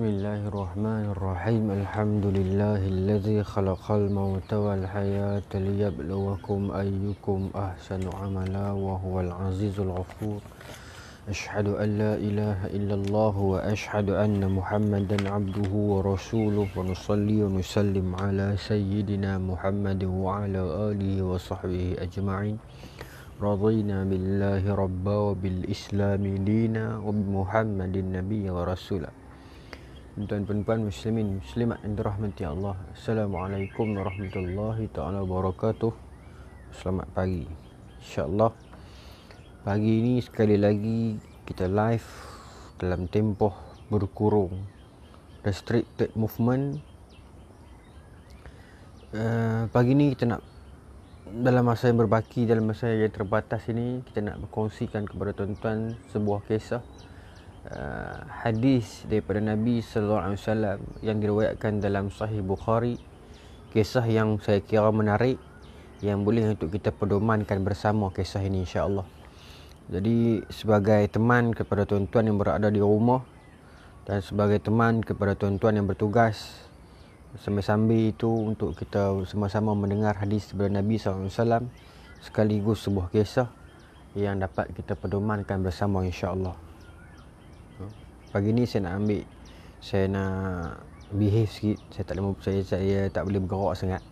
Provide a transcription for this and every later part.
بسم الله الرحمن الرحيم الحمد لله الذي خلق الموت والحياة ليبلوكم أيكم أحسن عملا وهو العزيز الغفور أشهد أن لا إله إلا الله وأشهد أن محمدا عبده ورسوله ونصلي ونسلم على سيدنا محمد وعلى آله وصحبه أجمعين رضينا بالله ربا وبالإسلام دينا وبمحمد النبي ورسوله dan perempuan muslimin muslimat yang dirahmati Allah Assalamualaikum warahmatullahi ta'ala wabarakatuh Selamat pagi Allah. Pagi ini sekali lagi kita live dalam tempoh berkurung Restricted movement uh, Pagi ini kita nak dalam masa yang berbaki, dalam masa yang terbatas ini Kita nak berkongsikan kepada tuan-tuan sebuah kisah uh, hadis daripada Nabi sallallahu alaihi wasallam yang diriwayatkan dalam sahih Bukhari kisah yang saya kira menarik yang boleh untuk kita pedomankan bersama kisah ini insya-Allah. Jadi sebagai teman kepada tuan-tuan yang berada di rumah dan sebagai teman kepada tuan-tuan yang bertugas sambil-sambil itu untuk kita sama-sama mendengar hadis daripada Nabi sallallahu alaihi wasallam sekaligus sebuah kisah yang dapat kita pedomankan bersama insya-Allah pagi ni saya nak ambil saya nak behave sikit saya tak boleh saya, saya tak boleh bergerak sangat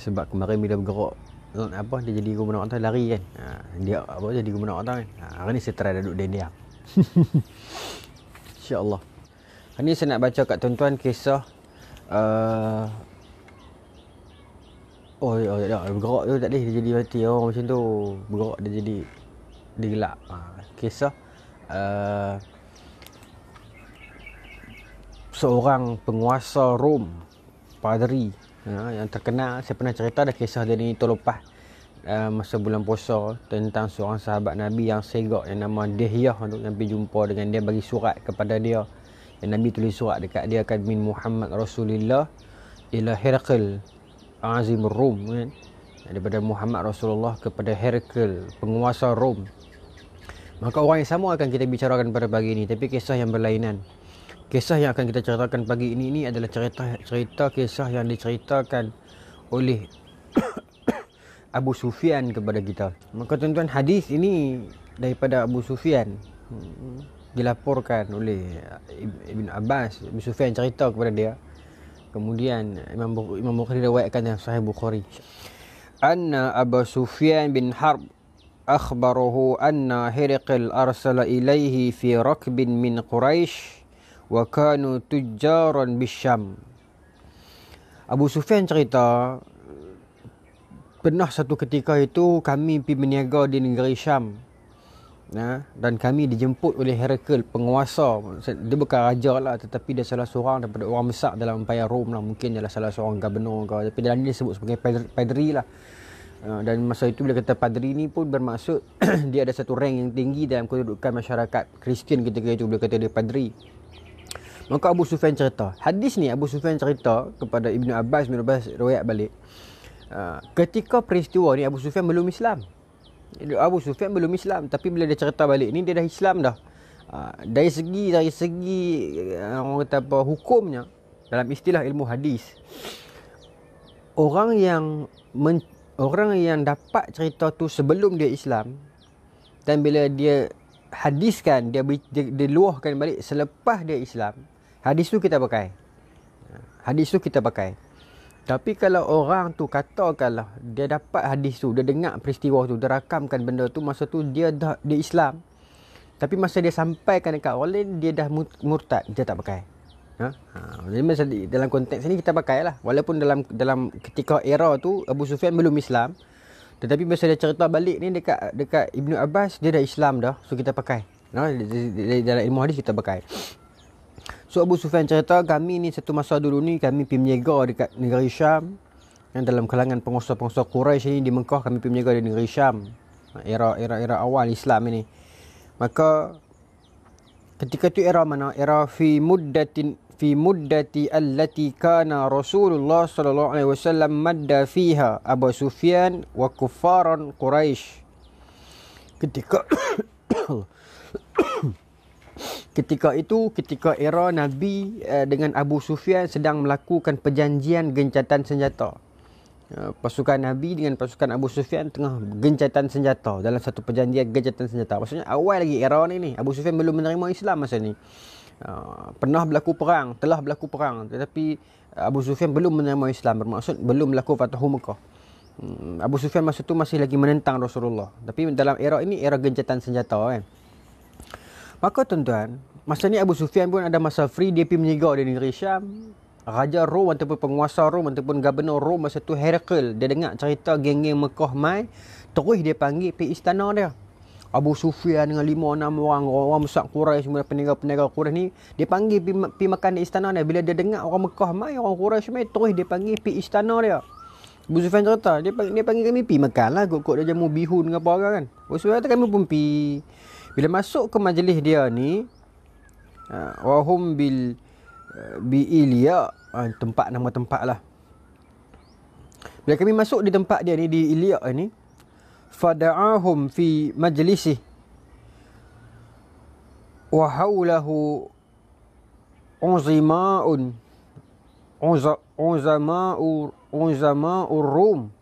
sebab kemarin bila bergerak hmm, apa dia jadi guna orang tu lari kan ha, dia apa jadi guna orang tu kan ha, hari ni saya try duduk dia dia insyaallah hari ni saya nak baca kat tuan-tuan kisah uh, oh, ya, oh tak ya, ya, bergerak tu tak boleh dia jadi mati orang oh, macam tu bergerak dia jadi dia gelap ha, kisah uh, seorang penguasa Rom Padri ya, yang terkenal saya pernah cerita ada kisah dia ni terlepas uh, masa bulan puasa tentang seorang sahabat Nabi yang segak yang nama Dehiyah untuk yang pergi jumpa dengan dia bagi surat kepada dia yang Nabi tulis surat dekat dia kan min Muhammad Rasulullah ila Herakl Azim Rom kan daripada Muhammad Rasulullah kepada Herkel, penguasa Rom maka orang yang sama akan kita bicarakan pada pagi ini tapi kisah yang berlainan kisah yang akan kita ceritakan pagi ini ini adalah cerita cerita kisah yang diceritakan oleh Abu Sufyan kepada kita. Maka tuan-tuan hadis ini daripada Abu Sufyan hmm, dilaporkan oleh Ibn Abbas, Abu Sufyan cerita kepada dia. Kemudian Imam Bukhari, Imam Bukhari riwayatkan dalam Sahih Bukhari. Anna Abu Sufyan bin Harb أخبره أن هرقل أرسل إليه fi rakbin min قريش wa kanu tujjaran bisyam Abu Sufyan cerita pernah satu ketika itu kami pi berniaga di negeri Syam Nah, ya, dan kami dijemput oleh Herakl penguasa dia bukan raja lah tetapi dia salah seorang daripada orang besar dalam empire Rome lah mungkin dia lah salah seorang gubernur ke tapi dalam dia sebut sebagai padri lah ya, dan masa itu bila kata padri ni pun bermaksud dia ada satu rank yang tinggi dalam kedudukan masyarakat Kristian ketika itu bila kata dia padri Maka Abu Sufyan cerita Hadis ni Abu Sufyan cerita kepada ibnu Abbas Ibn Abbas royak balik ah, Ketika peristiwa ni Abu Sufyan belum Islam Abu Sufyan belum Islam Tapi bila dia cerita balik ni dia dah Islam dah ah, Dari segi dari segi ah, orang kata apa, hukumnya Dalam istilah ilmu hadis Orang yang men, Orang yang dapat cerita tu sebelum dia Islam Dan bila dia hadiskan dia, dia, dia luahkan balik selepas dia Islam Hadis tu kita pakai. Hadis tu kita pakai. Tapi kalau orang tu katakanlah dia dapat hadis tu, dia dengar peristiwa tu, dia rakamkan benda tu, masa tu dia dah dia Islam. Tapi masa dia sampaikan dekat orang lain, dia dah murtad, dia tak pakai. Ha? ha? Jadi masa di, dalam konteks ni kita pakai lah. Walaupun dalam dalam ketika era tu Abu Sufyan belum Islam. Tetapi masa dia cerita balik ni dekat dekat Ibnu Abbas, dia dah Islam dah. So kita pakai. Ha? Dalam ilmu hadis kita pakai. So Abu Sufyan cerita kami ni satu masa dulu ni kami pergi menyega dekat negeri Syam yang dalam kalangan penguasa-penguasa Quraisy ni di Mekah kami pergi menyega di negeri Syam era-era awal Islam ini. Maka ketika tu era mana? Era fi muddatin fi muddati allati kana Rasulullah sallallahu alaihi wasallam madda fiha Abu Sufyan wa kuffaran Quraisy. Ketika ketika itu ketika era Nabi eh, dengan Abu Sufyan sedang melakukan perjanjian gencatan senjata. Eh, pasukan Nabi dengan pasukan Abu Sufyan tengah gencatan senjata dalam satu perjanjian gencatan senjata. Maksudnya awal lagi era ni ni Abu Sufyan belum menerima Islam masa ni. Eh, pernah berlaku perang, telah berlaku perang tetapi Abu Sufyan belum menerima Islam bermaksud belum berlaku Fathu Mekah. Hmm, Abu Sufyan masa tu masih lagi menentang Rasulullah. Tapi dalam era ini era gencatan senjata kan. Maka tuan-tuan, masa ni Abu Sufyan pun ada masa free dia pergi menyegau di negeri Syam. Raja Rom ataupun penguasa Rom ataupun gubernur Rom masa tu Herakl. Dia dengar cerita geng-geng Mekah mai. Terus dia panggil pergi istana dia. Abu Sufyan dengan lima enam orang orang besar Quraisy semua peniaga-peniaga Quraisy ni dia panggil pi, makan di istana dia bila dia dengar orang Mekah mai orang Quraisy semua terus dia panggil pi istana dia Abu Sufyan cerita dia panggil, dia panggil kami pi makanlah kok kok dia jamu bihun dengan apa kan Abu Sufyan kata kami pun pi bila masuk ke majlis dia ni uh, wahum bil eh, bi ilia ha, tempat nama tempat lah bila kami masuk di tempat dia ni di ilia ni fada'ahum fi majlisi wa haulahu unzima'un unzama'u unzama'u rum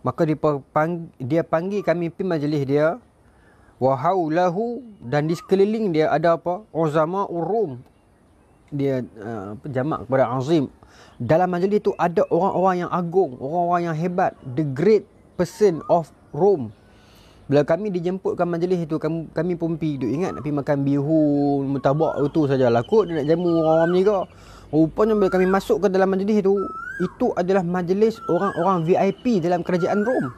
maka dia panggil, dia panggil kami pergi majlis dia wa haulahu dan di sekeliling dia ada apa uzama urum dia uh, jamak kepada azim dalam majlis itu ada orang-orang yang agung orang-orang yang hebat the great person of rome bila kami dijemputkan majlis itu kami, kami pun pergi duduk ingat nak pergi makan bihun mutabak itu sajalah kot dia nak jamu orang-orang menyeka rupanya bila kami masuk ke dalam majlis itu itu adalah majlis orang-orang VIP dalam kerajaan Rome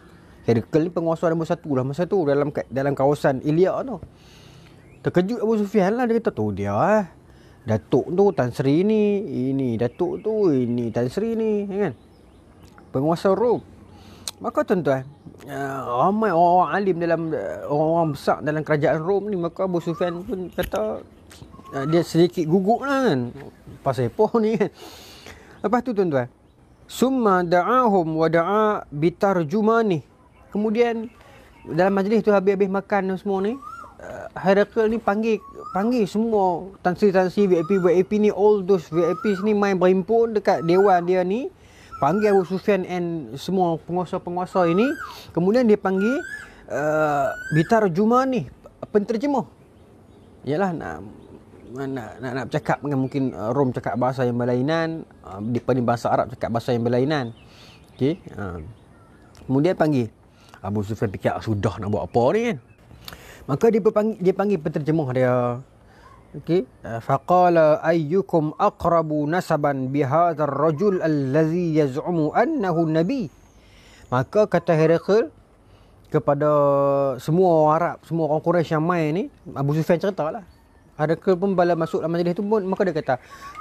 Terkel ni penguasa nombor satu lah masa tu dalam dalam kawasan Ilia tu. Terkejut Abu Sufian lah dia kata tu oh, dia eh. Datuk tu Tan Sri ni, ini Datuk tu, ini Tan Sri ni, ya kan? Penguasa Rom. Maka tuan-tuan, uh, ramai orang-orang alim dalam uh, orang-orang besar dalam kerajaan Rom ni, maka Abu Sufian pun kata uh, dia sedikit gugup lah kan. Pasal epoh ni kan. Lepas tu tuan-tuan, summa da'ahum wa da'a bitarjumani Kemudian dalam majlis tu habis-habis makan dan semua ni, uh, eh, Herakle ni panggil panggil semua Tan Sri VIP VIP ni all those VIP ni main berimpun dekat dewan dia ni. Panggil Abu Sufyan and semua penguasa-penguasa ini. Kemudian dia panggil uh, Bitar Juma ni, penterjemah. Yalah nak nak nak nak bercakap dengan mungkin uh, Rom cakap bahasa yang berlainan, uh, di bahasa Arab cakap bahasa yang berlainan. okay Uh. Kemudian panggil Abu Sufyan fikir ah, sudah nak buat apa ni kan. Maka dia berpanggil, dia panggil penterjemah dia. Okey, eh, faqala ayyukum aqrabu nasaban bihadzal rajul allazi yaz'umu annahu nabi. Maka kata Herakl kepada semua orang Arab, semua orang Quraisy yang main ni, Abu Sufyan ceritalah. Haraka pun bala masuk dalam majlis tu pun Maka dia kata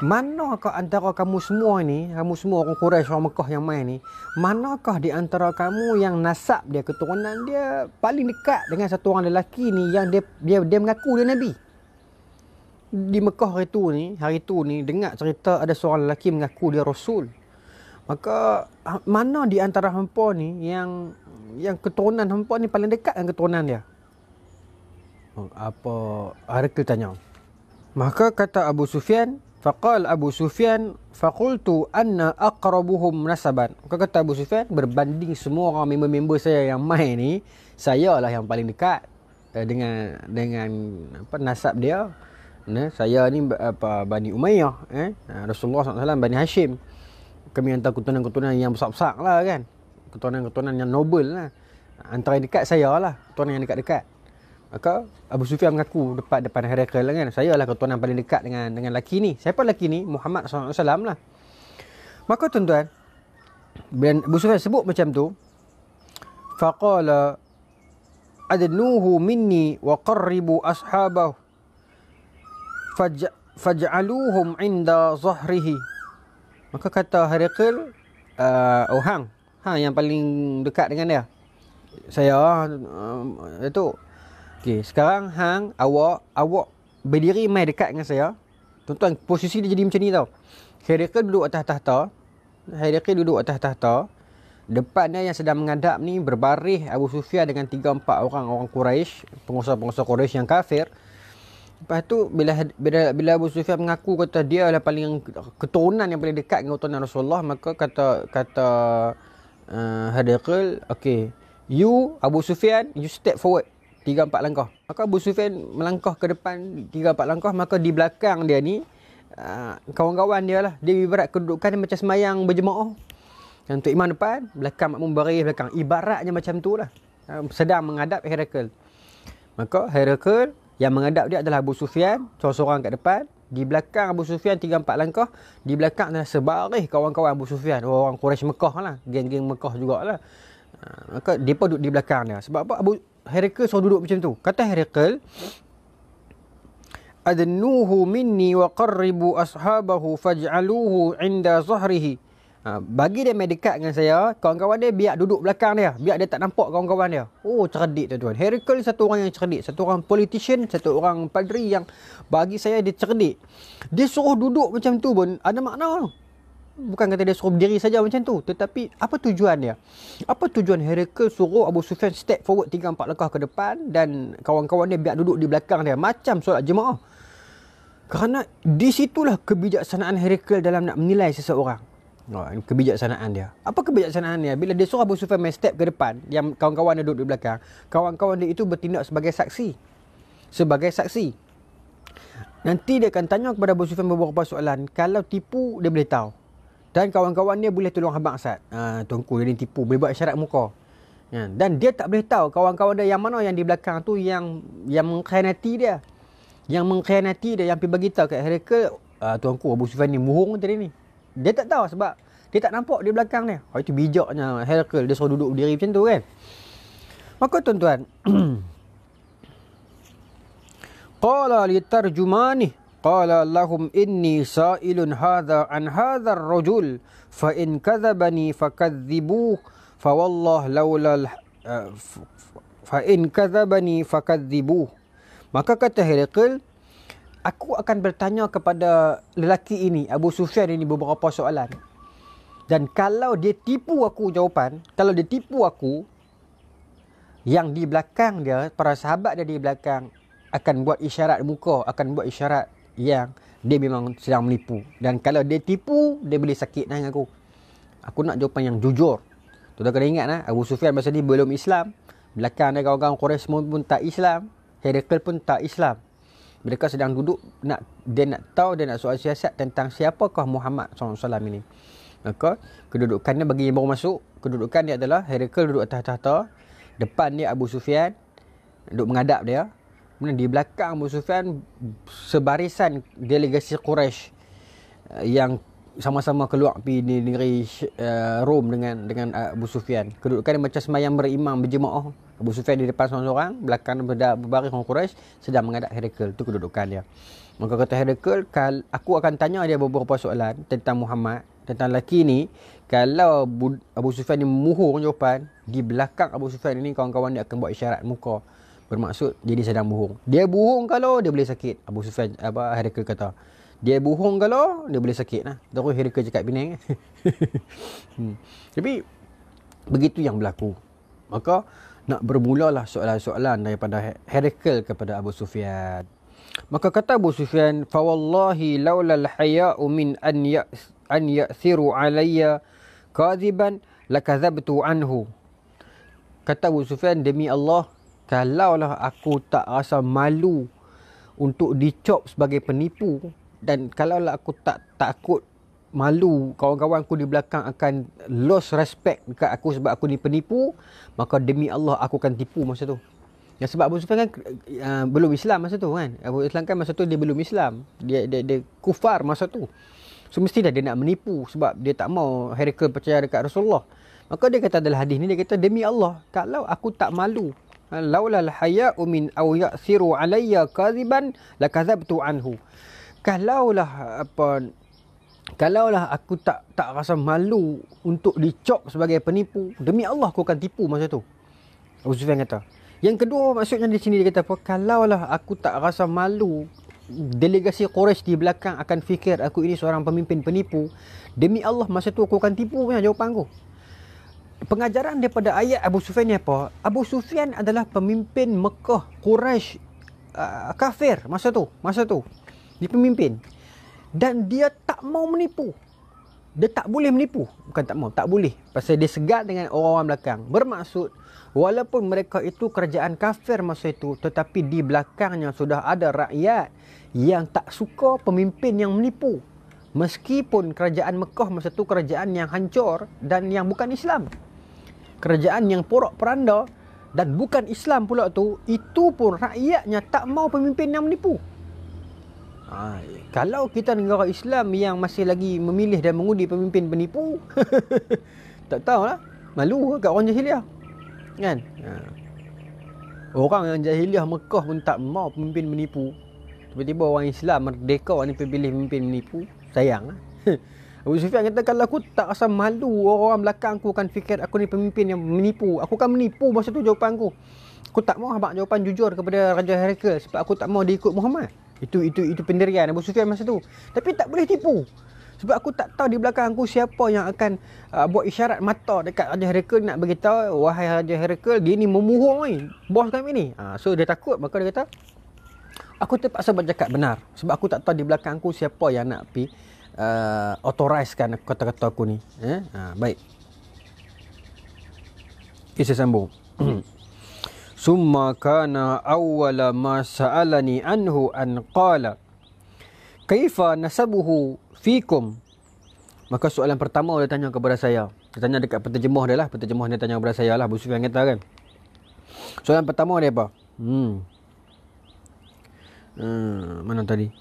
Manakah antara kamu semua ni Kamu semua orang Quraisy orang Mekah yang main ni Manakah di antara kamu yang nasab dia keturunan dia Paling dekat dengan satu orang lelaki ni Yang dia dia, dia mengaku dia Nabi Di Mekah hari tu ni Hari tu ni dengar cerita ada seorang lelaki mengaku dia Rasul Maka mana di antara hampa ni yang yang keturunan hampa ni paling dekat dengan keturunan dia? Oh, apa Harakil tanya. Maka kata Abu Sufyan, faqal Abu Sufyan faqultu anna aqrabuhum nasaban. Maka kata Abu Sufyan berbanding semua orang member-member saya yang mai ni, sayalah yang paling dekat eh, dengan dengan apa nasab dia. Ya, saya ni apa Bani Umayyah eh Rasulullah wasallam Bani Hashim kami antara keturunan-keturunan yang besar-besar lah kan keturunan-keturunan yang noble lah antara yang dekat saya lah keturunan yang dekat-dekat Maka Abu Sufyan mengaku depan depan Herakl lah kan. Saya lah ketuan yang paling dekat dengan dengan lelaki ni. Siapa lelaki ni? Muhammad SAW lah. Maka tuan-tuan. Bila Abu Sufyan sebut macam tu. Faqala. Adnuhu minni wa qarribu ashabahu. Faj, faj'aluhum inda zahrihi. Maka kata Herakl. Uh, oh Hang. Hang yang paling dekat dengan dia. Saya. Uh, itu. Okey, sekarang hang awak awak berdiri mai dekat dengan saya. Tuan-tuan, posisi dia jadi macam ni tau. Hierarki duduk atas tahta. Hierarki duduk atas tahta. Depan dia yang sedang mengadap ni berbaris Abu Sufyan dengan 3 4 orang orang Quraisy, pengusaha-pengusaha Quraisy yang kafir. Lepas tu bila bila, bila Abu Sufyan mengaku kata dia adalah paling keturunan yang paling dekat dengan utusan Rasulullah, maka kata kata uh, Hadiqil, okey, you Abu Sufyan, you step forward tiga empat langkah. Maka Abu Sufyan melangkah ke depan tiga empat langkah maka di belakang dia ni ah, kawan-kawan dia lah dia ibarat kedudukan dia macam semayang berjemaah. Yang untuk imam depan, belakang makmum baris belakang. Ibaratnya macam tu lah. Ah, sedang menghadap Herakl. Maka Herakl yang menghadap dia adalah Abu Sufyan, seorang-seorang kat depan. Di belakang Abu Sufyan, tiga empat langkah. Di belakang adalah sebaris kawan-kawan Abu Sufyan. Orang Quraisy Mekah lah. Geng-geng Mekah jugalah. Uh, maka mereka duduk di belakang dia. Sebab apa? Abu, Heracle suruh duduk macam tu. Kata Heracle, adnuhu minni wa qarribu ashabahu faj'aluhu inda zahrihi. Ha, bagi dia main dekat dengan saya, kawan-kawan dia biar duduk belakang dia. Biar dia tak nampak kawan-kawan dia. Oh, cerdik tu tuan. Heracle satu orang yang cerdik. Satu orang politician, satu orang padri yang bagi saya dia cerdik. Dia suruh duduk macam tu pun, ada makna tu bukan kata dia suruh berdiri saja macam tu tetapi apa tujuan dia apa tujuan Herakles suruh Abu Sufyan step forward 3 empat langkah ke depan dan kawan-kawan dia biar duduk di belakang dia macam solat jemaah kerana di situlah kebijaksanaan Herakles dalam nak menilai seseorang Oh, kebijaksanaan dia. Apa kebijaksanaan dia? Bila dia suruh Abu Sufyan main step ke depan, yang kawan-kawan dia duduk di belakang, kawan-kawan dia itu bertindak sebagai saksi. Sebagai saksi. Nanti dia akan tanya kepada Abu Sufyan beberapa soalan. Kalau tipu, dia boleh tahu. Dan kawan-kawan dia boleh tolong habang Sat. Uh, ha, tungku dia tipu. Boleh buat syarat muka. Ya. Dan dia tak boleh tahu kawan-kawan dia yang mana yang di belakang tu yang yang mengkhianati dia. Yang mengkhianati dia. Yang pergi beritahu kat mereka. Uh, ha, tuanku Abu Sufyan ni murung tadi ni. Dia tak tahu sebab dia tak nampak di belakang ni. Oh, ha, itu bijaknya Herkel. Dia suruh duduk berdiri macam tu kan. Maka tuan-tuan. Qala li tarjumani قال لهم إني سائل هذا عن هذا الرجل فإن كذبني فكذبوه فوالله لولا فإن كذبني فكذبوه maka kata Herakl aku akan bertanya kepada lelaki ini Abu Sufyan ini beberapa soalan dan kalau dia tipu aku jawapan kalau dia tipu aku yang di belakang dia para sahabat dia di belakang akan buat isyarat muka akan buat isyarat yang dia memang sedang menipu dan kalau dia tipu dia boleh sakit dengan aku aku nak jawapan yang jujur tu dah kena ingat lah Abu Sufyan masa ni belum Islam belakang ada kawan-kawan Quraish semua pun tak Islam Herakl pun tak Islam mereka sedang duduk nak dia nak tahu dia nak soal siasat tentang siapakah Muhammad SAW ini maka kedudukannya bagi yang baru masuk kedudukan dia adalah Herakl duduk atas tahta depan dia Abu Sufyan duduk mengadap dia Kemudian di belakang Abu Sufyan sebarisan delegasi Quraisy eh, yang sama-sama keluar pergi negeri uh, Rom dengan dengan uh, Abu Sufyan. Kedudukan dia macam semayang berimam berjemaah. Abu Sufyan di depan seorang-seorang, belakang berda berbaris orang Quraisy sedang menghadap Herakl. Itu kedudukan dia. Maka kata Herakl, "Kal aku akan tanya dia beberapa soalan tentang Muhammad, tentang lelaki ni. Kalau Abu, Abu Sufyan ni muhur jawapan, di belakang Abu Sufyan ni kawan-kawan dia akan buat isyarat muka." bermaksud jadi sedang bohong. Dia bohong kalau dia boleh sakit. Abu Sufyan apa Harika kata. Dia bohong kalau dia boleh sakit lah. Terus Harika cakap bineng. Eh. hmm. Tapi begitu yang berlaku. Maka nak lah soalan-soalan daripada Herakl kepada Abu Sufyan. Maka kata Abu Sufyan, "Fa wallahi laula al-haya'u min an ya an ya'thiru alayya kadiban lakadhabtu anhu." Kata Abu Sufyan, "Demi Allah, kalaulah aku tak rasa malu untuk dicop sebagai penipu dan kalaulah aku tak takut malu kawan-kawan aku di belakang akan lose respect dekat aku sebab aku ni penipu maka demi Allah aku akan tipu masa tu Ya sebab Abu Sufyan kan uh, belum Islam masa tu kan. Abu Sufyan kan masa tu dia belum Islam. Dia dia, dia kufar masa tu. So mesti dah dia nak menipu sebab dia tak mau Herakle percaya dekat Rasulullah. Maka dia kata dalam hadis ni dia kata demi Allah kalau aku tak malu Ha, laula al-haya'u min aw ya'thiru 'alayya kadiban lakadhabtu anhu. Kalaulah apa kalaulah aku tak tak rasa malu untuk dicop sebagai penipu, demi Allah aku akan tipu masa tu. Abu Sufyan kata. Yang kedua maksudnya di sini dia kata apa? Kalaulah aku tak rasa malu delegasi Quraisy di belakang akan fikir aku ini seorang pemimpin penipu, demi Allah masa tu aku akan tipu punya jawapan aku pengajaran daripada ayat Abu Sufyan ni apa? Abu Sufyan adalah pemimpin Mekah Quraisy uh, kafir masa tu, masa tu. Dia pemimpin. Dan dia tak mau menipu. Dia tak boleh menipu. Bukan tak mau, tak boleh. Pasal dia segar dengan orang-orang belakang. Bermaksud walaupun mereka itu kerajaan kafir masa itu, tetapi di belakangnya sudah ada rakyat yang tak suka pemimpin yang menipu. Meskipun kerajaan Mekah masa itu kerajaan yang hancur dan yang bukan Islam kerajaan yang porak peranda dan bukan Islam pula tu itu pun rakyatnya tak mau pemimpin yang menipu ha, kalau kita negara Islam yang masih lagi memilih dan mengundi pemimpin penipu tak tahulah malu kat orang jahiliah kan ha. orang yang jahiliah Mekah pun tak mau pemimpin menipu tiba-tiba orang Islam merdeka orang ni pilih pemimpin menipu sayang lah Abu Sufyan kata kalau aku tak rasa malu orang belakang aku akan fikir aku ni pemimpin yang menipu. Aku kan menipu masa tu jawapan aku. Aku tak mau habaq jawapan jujur kepada Raja Herakles sebab aku tak mau diikut Muhammad. Itu itu itu pendirian Abu Sufyan masa tu. Tapi tak boleh tipu. Sebab aku tak tahu di belakang aku siapa yang akan uh, buat isyarat mata dekat Raja Herakles nak beritahu wahai Raja Herakles dia ni memohong ni bos kami ni. Uh, so dia takut maka dia kata aku terpaksa bercakap benar sebab aku tak tahu di belakang aku siapa yang nak pergi uh, authorizekan kata-kata aku ni eh? ha, baik okay, saya sambung summa kana awwala ma sa'alani anhu an qala kaifa nasabuhu fikum maka soalan pertama dia tanya kepada saya dia tanya dekat penterjemah dia lah penterjemah dia tanya kepada saya lah Abu Sufyan kata kan soalan pertama dia apa hmm Hmm, mana tadi?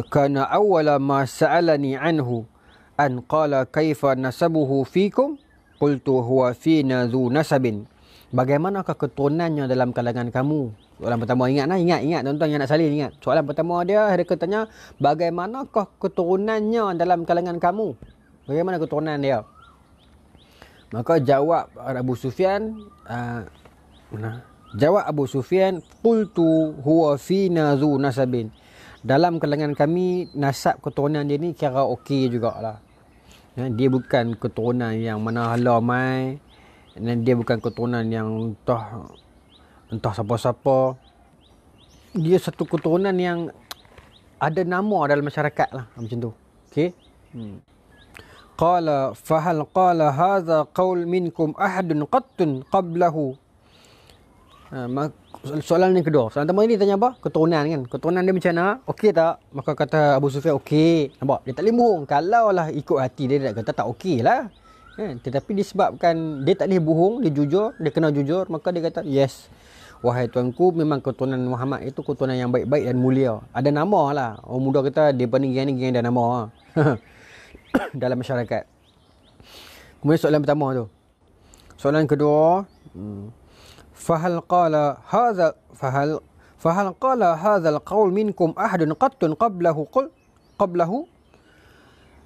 kana awwala ma sa'alani anhu an qala kaifa nasabuhu fikum qultu huwa fina dhu nasabin bagaimanakah keturunannya dalam kalangan kamu soalan pertama ingat ingat ingat tuan-tuan yang nak salin ingat soalan pertama dia mereka tanya bagaimanakah keturunannya dalam kalangan kamu bagaimana keturunan dia maka jawab Abu Sufyan uh, jawab Abu Sufyan qultu huwa fina dhu nasabin dalam kalangan kami nasab keturunan dia ni kira okey jugalah ya, dia bukan keturunan yang mana hala mai dan dia bukan keturunan yang entah entah siapa-siapa dia satu keturunan yang ada nama dalam masyarakat lah macam tu okey hmm. qala fahal qala hadha qaul minkum ahadun qattun qablahu ha, soalan yang kedua. Soalan pertama ini tanya apa? Keturunan kan. Keturunan dia macam mana? Okey tak? Maka kata Abu Sufyan okey. Nampak? Dia tak boleh Kalau lah ikut hati dia, dia nak kata tak okey lah. Kan? Tetapi disebabkan dia tak boleh bohong, dia jujur, dia kena jujur. Maka dia kata yes. Wahai tuanku, memang keturunan Muhammad itu keturunan yang baik-baik dan mulia. Ada nama lah. Orang muda kata, dia pun ni ada nama lah. Dalam masyarakat. Kemudian soalan pertama tu. Soalan kedua, hmm, فهل قال هذا فهل فهل قال هذا القول منكم أحد قط قبله قل قبله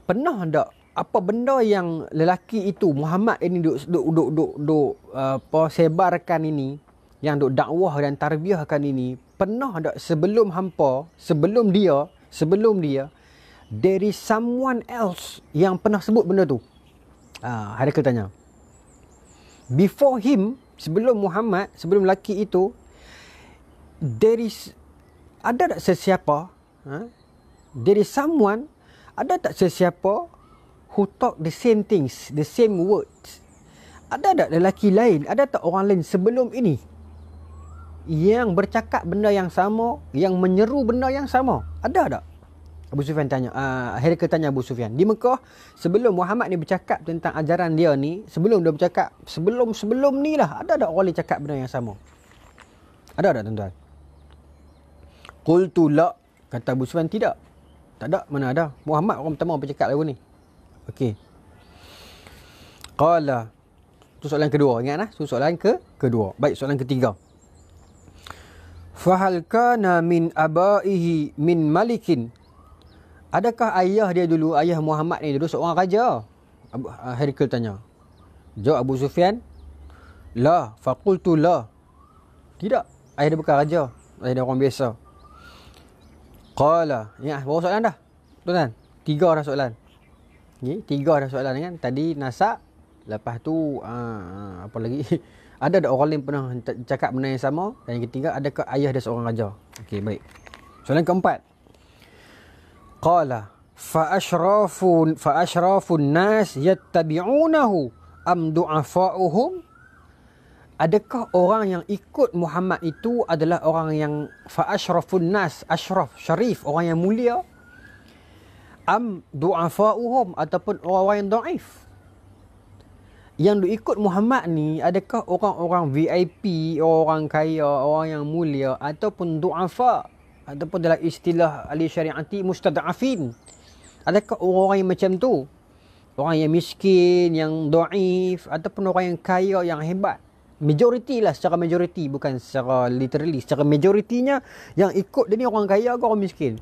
pernah anda apa benda yang lelaki itu Muhammad ini duk duk duk duk, duk apa uh, sebarkan ini yang duk dakwah dan tarbiahkan ini pernah ada sebelum hampa sebelum dia sebelum dia there is someone else yang pernah sebut benda tu Hari ah, ada ketanya before him sebelum Muhammad, sebelum lelaki itu, there is, ada tak sesiapa, ha? there is someone, ada tak sesiapa who talk the same things, the same words? Ada tak lelaki lain, ada tak orang lain sebelum ini? Yang bercakap benda yang sama, yang menyeru benda yang sama. Ada tak? Abu Sufyan tanya, uh, ah, Herika tanya Abu Sufyan, di Mekah sebelum Muhammad ni bercakap tentang ajaran dia ni, sebelum dia bercakap, sebelum-sebelum ni lah, ada tak orang yang cakap benda yang sama? Ada tak tuan-tuan? Qultu la, kata Abu Sufyan, tidak. Tak ada, mana ada. Muhammad orang pertama bercakap lagu ni. Okey. Qala. Tu soalan kedua, ingat lah. Tu soalan ke kedua. Baik, soalan ketiga. Fahal kana min abaihi min malikin Adakah ayah dia dulu, ayah Muhammad ni dulu seorang raja? Abu, uh, ah, Herikul tanya. Jawab Abu Sufyan. La, fakultu la. Tidak. Ayah dia bukan raja. Ayah dia orang biasa. Qala. Ya, ah, berapa soalan dah? Tuan kan? Tiga dah soalan. Ni, tiga dah soalan kan? Tadi nasak. Lepas tu, uh, apa lagi? ada ada orang lain pernah cakap benda yang sama. Dan yang ketiga, adakah ayah dia seorang raja? Okey, baik. Soalan keempat qala fa ashrafu fa ashrafu nas yattabi'unahu am du'afa'uhum adakah orang yang ikut Muhammad itu adalah orang yang fa ashrafu nas ashraf syarif orang yang mulia am du'afa'uhum ataupun orang-orang yang daif yang ikut Muhammad ni adakah orang-orang VIP orang kaya orang yang mulia ataupun du'afa' ataupun dalam istilah ahli syariati mustadafin adakah orang-orang yang macam tu orang yang miskin yang doif. ataupun orang yang kaya yang hebat majoriti lah secara majoriti bukan secara literally secara majoritinya yang ikut dia ni orang kaya ke orang miskin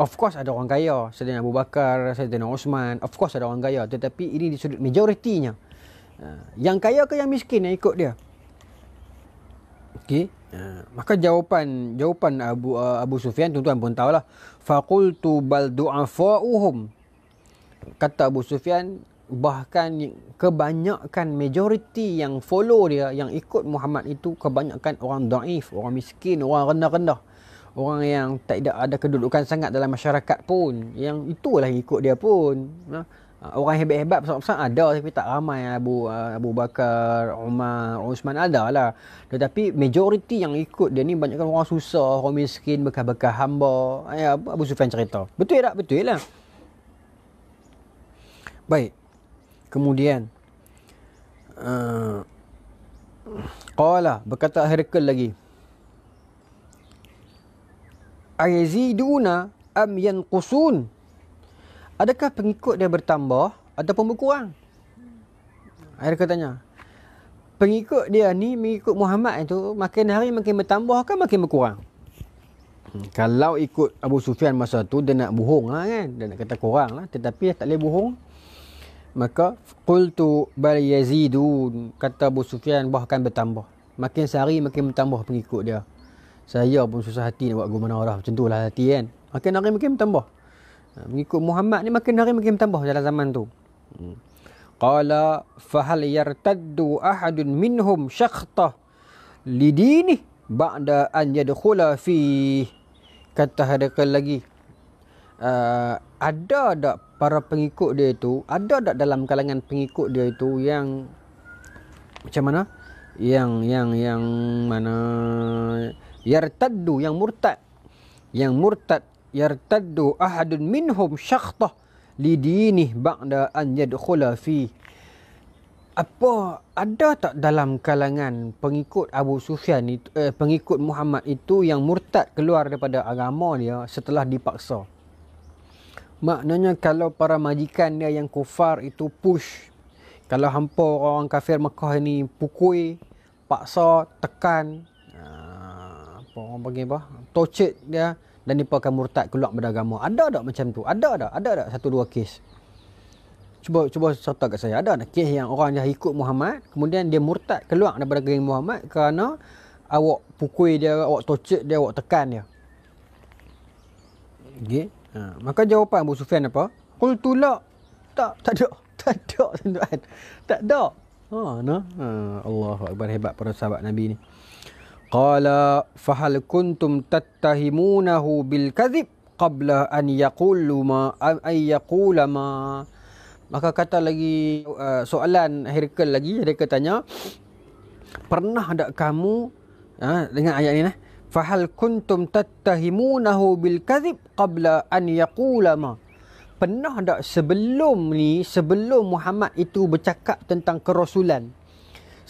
Of course ada orang kaya, Saidina Abu Bakar, Saidina Osman, of course ada orang kaya tetapi ini di sudut majoritinya. Ha, yang kaya ke yang miskin yang ikut dia? Okey. Uh, maka jawapan jawapan Abu uh, Abu Sufyan tuan-tuan pun tahulah. Faqultu bal du'afa'uhum. Kata Abu Sufyan bahkan kebanyakan majoriti yang follow dia yang ikut Muhammad itu kebanyakan orang daif, orang miskin, orang rendah-rendah. Orang yang tak ada, ada kedudukan sangat dalam masyarakat pun. Yang itulah yang ikut dia pun. Ya. Ah, orang hebat-hebat pesat-pesat ada tapi tak ramai Abu ah, Abu Bakar, Umar, Uthman ada lah. Tetapi majoriti yang ikut dia ni banyakkan orang susah, orang miskin, bekas-bekas hamba. Ah, ya, Abu Sufyan cerita. Betul tak? Betul lah. Baik. Kemudian Qala uh, berkata Herkel lagi. Ayaziduna am yanqusun? Adakah pengikut dia bertambah ataupun berkurang? Air kata tanya. Pengikut dia ni mengikut Muhammad itu makin hari makin bertambah kan makin berkurang. Hmm. Kalau ikut Abu Sufyan masa tu dia nak bohong lah kan. Dia nak kata kurang lah. Tetapi tak boleh bohong. Maka qultu bal yazidun kata Abu Sufyan bahkan bertambah. Makin sehari makin bertambah pengikut dia. Saya pun susah hati nak buat gimana orang macam tu lah hati kan. Makin hari makin bertambah. Ha, mengikut Muhammad ni makin hari makin bertambah dalam zaman tu. Hmm. Qala fahal yartaddu ahadun minhum syakhta lidini ba'da an yadkhula fi kata hadakan lagi. Uh, ada tak para pengikut dia itu ada tak dalam kalangan pengikut dia itu yang macam mana yang yang yang mana yartaddu yang murtad yang murtad yartaddu ahadun minhum syakhtah li dini ba'da an yadkhula fi apa ada tak dalam kalangan pengikut Abu Sufyan itu eh, pengikut Muhammad itu yang murtad keluar daripada agama dia setelah dipaksa maknanya kalau para majikan dia yang kufar itu push kalau hampa orang kafir Mekah ni pukul paksa tekan ah, apa orang panggil apa torture dia dan dia akan murtad keluar daripada agama. Ada tak macam tu? Ada tak? Ada tak satu dua kes? Cuba cuba serta kat saya. Ada tak kes yang orang dah ikut Muhammad, kemudian dia murtad keluar daripada geng Muhammad kerana awak pukul dia, awak tocek dia, awak tekan dia. Okey. Ha. maka jawapan Abu Sufyan apa? Kul tulak. Tak, tak ada. Tak ada, tuan-tuan. Tak ada. Ha, nah. Ha, hebat para sahabat Nabi ni. قال فهل كنتم تتهمونه بالكذب قبل أن يقول ما أن يقول ما maka kata lagi uh, soalan Herkel lagi dia tanya pernah ada kamu uh, ha, dengan ayat ini eh? fahal kuntum tattahimunahu bil kadhib qabla an yaqula ma pernah tak sebelum ni sebelum Muhammad itu bercakap tentang kerasulan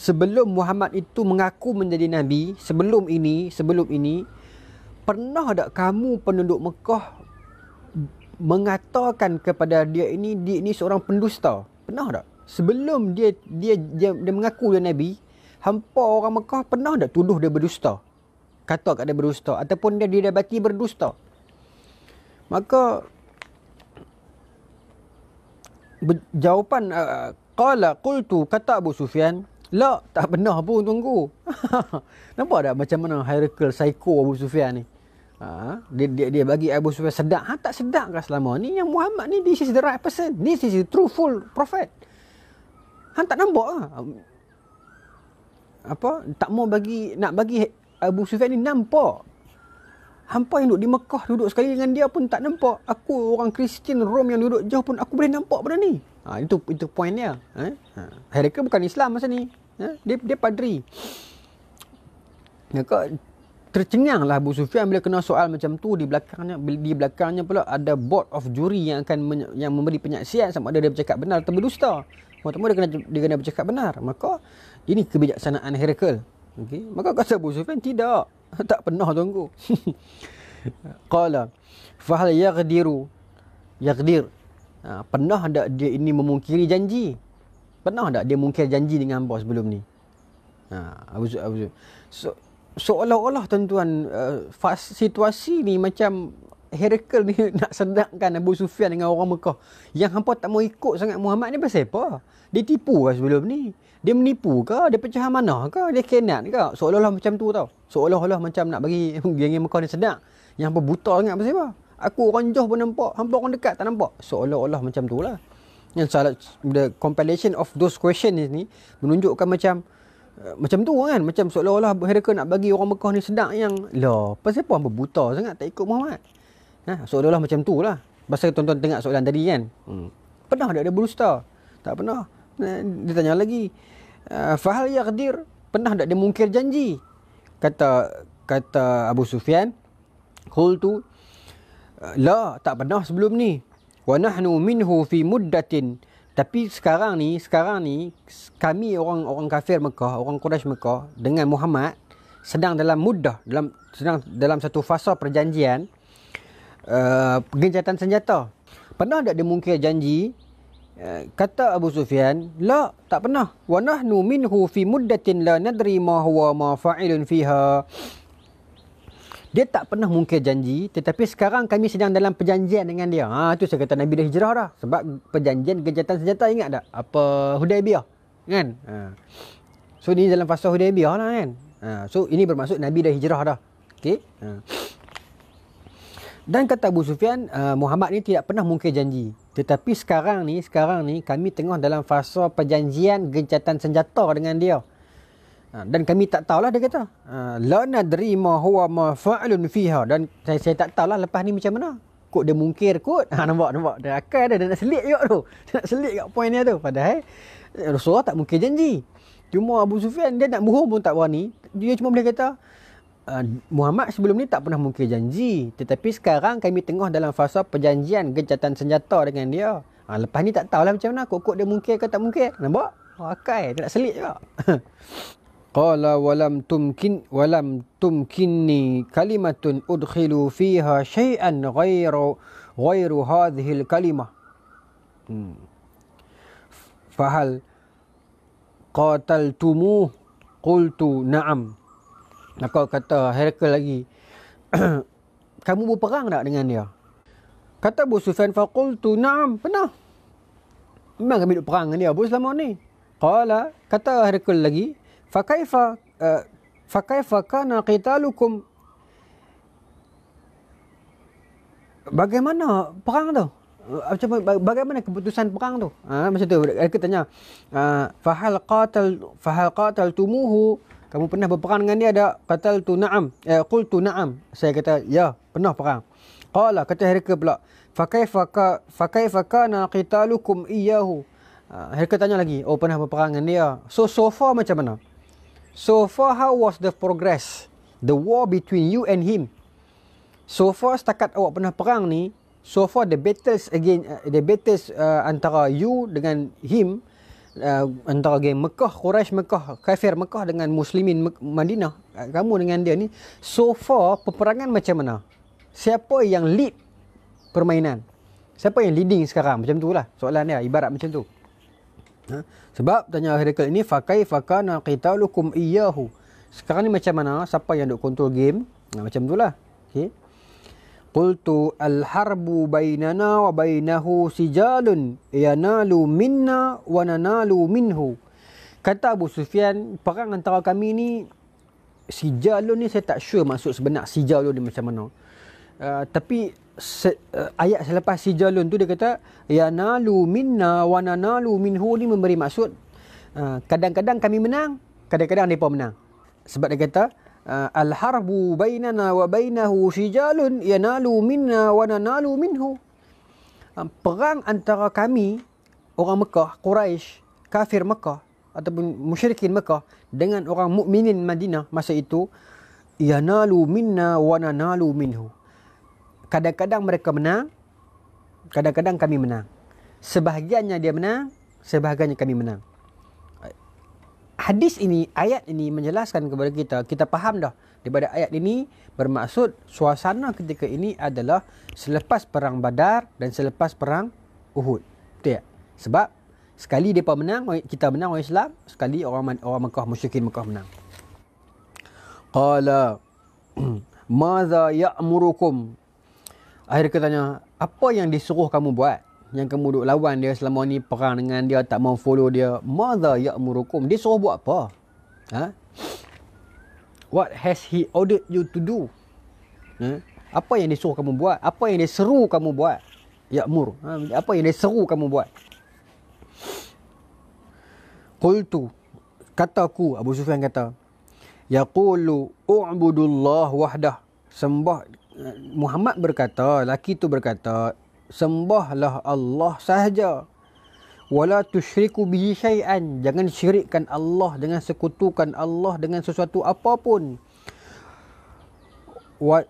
sebelum Muhammad itu mengaku menjadi nabi sebelum ini sebelum ini pernah tak kamu penduduk Mekah mengatakan kepada dia ini dia ini seorang pendusta pernah tak sebelum dia dia dia, dia mengaku dia nabi hampa orang Mekah pernah tak tuduh dia berdusta kata kat dia berdusta ataupun dia didapati berdusta maka jawapan uh, qala qultu kata Abu Sufyan La, tak pernah pun tunggu. Nampak tak macam mana hierarchical psycho Abu Sufyan ni? Ha? Dia, dia, dia bagi Abu Sufyan sedap. Ha, tak sedap kan selama ni? Yang Muhammad ni, this is the right person. This is the truthful prophet. Ha, tak nampak lah. Apa? Tak mau bagi, nak bagi Abu Sufyan ni nampak. Hampa yang duduk di Mekah duduk sekali dengan dia pun tak nampak. Aku orang Kristian Rom yang duduk jauh pun aku boleh nampak benda ni. Ha, itu itu point dia. Eh? Ha. Mereka ha. bukan Islam masa ni. Ha? Dia dia padri. tercengang lah, Abu Sufian bila kena soal macam tu di belakangnya di belakangnya pula ada board of jury yang akan men, yang memberi penyaksian sama ada dia bercakap benar atau berdusta. Mau dia kena dia kena bercakap benar. Maka ini kebijaksanaan Herakl. Okey. Maka kata Abu Sufian tidak tak pernah tunggu. Qala fa hal yaghdiru yaghdir Ha, pernah tak dia ini memungkiri janji? Pernah tak dia mungkir janji dengan bos sebelum ni? Ha, Abu Zul, Abu Zul. So, seolah-olah tuan-tuan, uh, situasi ni macam Herakle ni nak sedangkan Abu Sufyan dengan orang Mekah. Yang hampa tak mau ikut sangat Muhammad ni pasal apa? Dia tipu ke lah sebelum ni? Dia menipu ke? Dia pecah mana ke? Dia kenat ke? Seolah-olah macam tu tau. Seolah-olah macam nak bagi geng-geng Mekah ni sedang Yang hampa buta sangat pasal apa? Aku orang jauh pun nampak. Hampa orang dekat tak nampak. Seolah-olah macam tu lah. And so, the compilation of those questions ni menunjukkan macam uh, macam tu kan. Macam seolah-olah mereka nak bagi orang Mekah ni sedap yang lah, pasal apa hampa buta sangat tak ikut Muhammad. Ha? Seolah-olah macam tu lah. Pasal tuan-tuan tengok soalan tadi kan. Hmm. Pernah tak dia berusta? Tak pernah. Eh, dia tanya lagi. Uh, Fahal Yaqdir, pernah tak dia mungkir janji? Kata kata Abu Sufyan, Qultu La, tak pernah sebelum ni. Wa nahnu minhu fi muddatin. Tapi sekarang ni, sekarang ni kami orang orang kafir Mekah, orang Quraisy Mekah dengan Muhammad sedang dalam muddah, dalam sedang dalam satu fasa perjanjian uh, gencatan senjata. Pernah tak dia mungkir janji? Uh, kata Abu Sufyan, "La, tak pernah. Wa nahnu minhu fi muddatin la nadri ma huwa ma fa'ilun fiha." Dia tak pernah mungkir janji tetapi sekarang kami sedang dalam perjanjian dengan dia. Ha tu saya kata Nabi dah hijrah dah sebab perjanjian gencatan senjata ingat tak? Apa Hudaybiyah kan? Ha. So ini dalam fasa Hudaybiyah lah kan. Ha so ini bermaksud Nabi dah hijrah dah. okay? Ha. Dan kata Abu Sufyan, uh, Muhammad ni tidak pernah mungkir janji. Tetapi sekarang ni, sekarang ni kami tengah dalam fasa perjanjian gencatan senjata dengan dia. Ha, dan kami tak tahulah dia kata. Ha, La nadri ma huwa ma fa'lun fiha dan saya, saya tak tahulah lepas ni macam mana. Kot dia mungkir kot. Ha nampak nampak dia akan ada dia nak selit juga tu. Dia nak selit kat point ni tu padahal eh, Rasulullah tak mungkin janji. Cuma Abu Sufyan dia nak bohong pun tak berani. Dia cuma boleh kata ha, Muhammad sebelum ni tak pernah mungkir janji. Tetapi sekarang kami tengah dalam fasa perjanjian gencatan senjata dengan dia. Ha, lepas ni tak tahulah macam mana. Kok-kok dia mungkir ke tak mungkir. Nampak? Oh, akai. Dia nak selit juga. Qala walam tumkin walam tumkinni kalimatun udkhilu fiha shay'an ghayru ghayru hadhihi al-kalimah. Hmm. Fahal qataltumu qultu na'am. Maka kata Herkel lagi. Kamu berperang tak dengan dia? Kata Abu Sufyan faqultu na'am, pernah. Memang kami duk perang dengan dia Abu selama ni. Qala kata Herkel lagi, fakaifa uh, fakaifa kana qitalukum bagaimana perang tu eh, macam bagaimana keputusan perang tu ha, macam tu aku tanya eh, fahal qatal fahal qatal tumuhu kamu pernah berperang dengan dia ada qatal tu na'am eh qultu na'am saya kata ya pernah perang qala kata mereka pula fakaifa ka fakaifa kana qitalukum iyyahu ha, mereka tanya lagi oh pernah berperang dengan dia so so far macam mana So far, how was the progress? The war between you and him. So far, setakat awak pernah perang ni, so far the battles again, uh, the battles uh, antara you dengan him, uh, antara geng Mekah, Quraisy Mekah, Kafir Mekah dengan Muslimin Mek- Madinah, uh, kamu dengan dia ni, so far peperangan macam mana? Siapa yang lead permainan? Siapa yang leading sekarang? Macam tu lah soalan dia, ibarat macam tu. Ha? Sebab tanya Heracle ini fakai fakana qitalukum iyahu. Sekarang ni macam mana? Siapa yang duk kontrol game? Ha, macam itulah. Okey. Qultu al harbu bainana wa bainahu sijalun yanalu minna wa nanalu minhu. Kata Abu Sufyan, perang antara kami ni sijalun ni saya tak sure maksud sebenar sijalun ni macam mana. Uh, tapi se, uh, ayat selepas si jalun tu dia kata ya nalu minna wa nanalu minhu ni memberi maksud eh, kadang-kadang uh, kami menang kadang-kadang depa menang sebab dia kata uh, al harbu bainana wa bainahu sijalun yanalu minna wa nanalu minhu uh, perang antara kami orang Mekah Quraisy kafir Mekah ataupun musyrikin Mekah dengan orang mukminin Madinah masa itu yanalu minna wa nanalu minhu Kadang-kadang mereka menang, kadang-kadang kami menang. Sebahagiannya dia menang, sebahagiannya kami menang. Hadis ini, ayat ini menjelaskan kepada kita, kita faham dah daripada ayat ini bermaksud suasana ketika ini adalah selepas perang Badar dan selepas perang Uhud. Betul tak? Sebab sekali depa menang, kita menang orang Islam, sekali orang orang Mekah musyrikin Mekah menang. Qala Mada ya'murukum Akhirnya tanya, apa yang disuruh kamu buat? Yang kamu duduk lawan dia selama ni perang dengan dia, tak mau follow dia. Mada ya'murukum. Dia suruh buat apa? Ha? What has he ordered you to do? Ha? Apa yang disuruh kamu buat? Apa yang dia seru kamu buat? Ya'mur. Ha? Apa yang dia seru kamu buat? Qultu. Kataku, Abu Sufyan kata. Yaqulu u'budullah wahdah. Sembah Muhammad berkata, laki tu berkata, sembahlah Allah sahaja. Wala tusyriku bihi syai'an. Jangan syirikkan Allah, dengan sekutukan Allah dengan sesuatu apapun.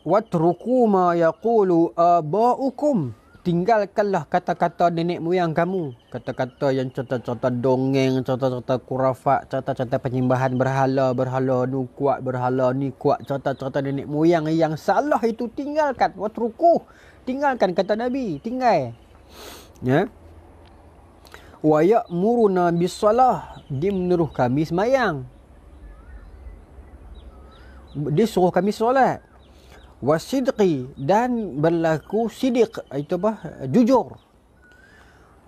Watruku ma yaqulu aba'ukum tinggalkanlah kata-kata nenek moyang kamu. Kata-kata yang cerita-cerita dongeng, cerita-cerita kurafat, cerita-cerita penyembahan berhala, berhala nu kuat, berhala ni kuat. Cerita-cerita nenek moyang yang salah itu tinggalkan. Watrukuh. Tinggalkan kata Nabi. Tinggal. Ya. Wayak muruna bisalah. Dia menuruh kami semayang. Dia suruh kami solat wasidqi dan berlaku sidik itu apa jujur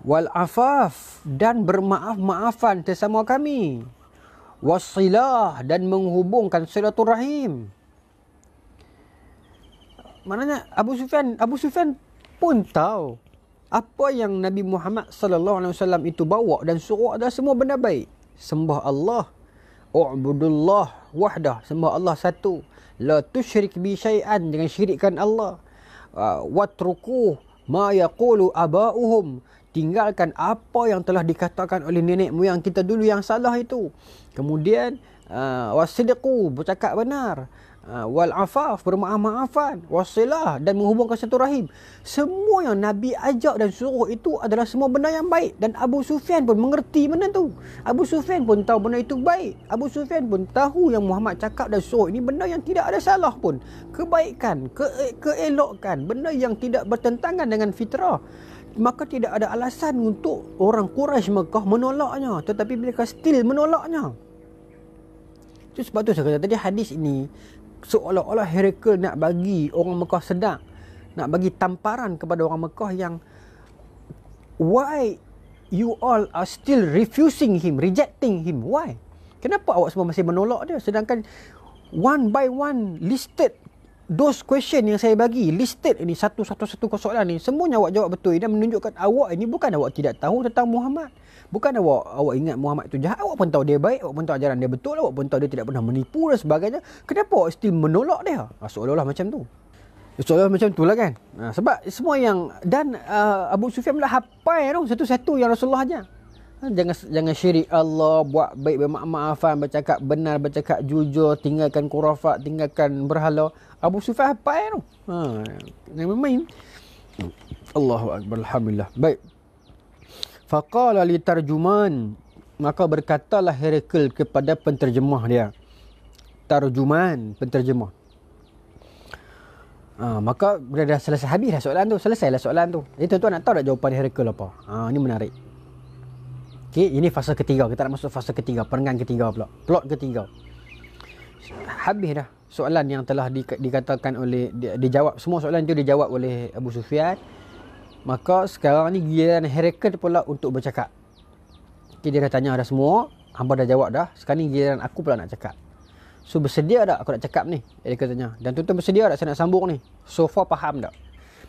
wal afaf dan bermaaf-maafan sesama kami wasilah dan menghubungkan silaturahim maknanya Abu Sufyan Abu Sufyan pun tahu apa yang Nabi Muhammad sallallahu alaihi wasallam itu bawa dan suruh ada semua benda baik sembah Allah u'budullah wahdah sembah Allah satu la tusyrik bi syai'an dengan syirikkan Allah ah, watruku ma yaqulu abauhum tinggalkan apa yang telah dikatakan oleh nenek moyang kita dulu yang salah itu kemudian ah, wasidiqu bercakap benar Ha, wal afaf bermaaf maafan wasilah dan menghubungkan satu rahim semua yang nabi ajak dan suruh itu adalah semua benda yang baik dan Abu Sufyan pun mengerti benda tu Abu Sufyan pun tahu benda itu baik Abu Sufyan pun tahu yang Muhammad cakap dan suruh ini benda yang tidak ada salah pun kebaikan ke keelokan benda yang tidak bertentangan dengan fitrah maka tidak ada alasan untuk orang Quraisy Mekah menolaknya tetapi mereka still menolaknya itu sebab tu saya kata tadi hadis ini seolah-olah Herakles nak bagi orang Mekah sedang nak bagi tamparan kepada orang Mekah yang why you all are still refusing him rejecting him why kenapa awak semua masih menolak dia sedangkan one by one listed those question yang saya bagi listed ini satu-satu-satu persoalan ini, semuanya awak jawab betul ini menunjukkan awak ini bukan awak tidak tahu tentang Muhammad Bukan awak awak ingat Muhammad tu jahat. Awak pun tahu dia baik. Awak pun tahu ajaran dia betul. Awak pun tahu dia tidak pernah menipu dan sebagainya. Kenapa awak still menolak dia? Ha, seolah-olah macam tu. Seolah-olah macam tu lah kan. Ha, sebab semua yang... Dan uh, Abu Sufyan pula hapai tu. Satu-satu yang Rasulullah ajar. Ha, jangan jangan syirik Allah. Buat baik maafan, Bercakap benar. Bercakap jujur. Tinggalkan kurafat. Tinggalkan berhala. Abu Sufyan hapai tu. Ha, yang main-main. Allahu Akbar. Alhamdulillah. Baik. Faqala li tarjuman maka berkatalah Herakles kepada penterjemah dia. Tarjuman, penterjemah. Ha, maka bila dah selesai habis dah soalan tu, selesai lah soalan tu. Jadi tuan-tuan nak tahu dah jawapan Herakles apa? Ha, ini menarik. Okey, ini fasa ketiga. Kita nak masuk fasa ketiga, perenggan ketiga pula. Plot ketiga. Habis dah soalan yang telah di, dikatakan oleh di, dijawab semua soalan tu dijawab oleh Abu Sufyan Maka sekarang ni giliran Heracles pula untuk bercakap. Okay, dia dah tanya dah semua. Hamba dah jawab dah. Sekarang ni giliran aku pula nak cakap. So bersedia tak aku nak cakap ni? Heracles tanya. Dan tuan-tuan bersedia tak saya nak sambung ni? So far faham tak?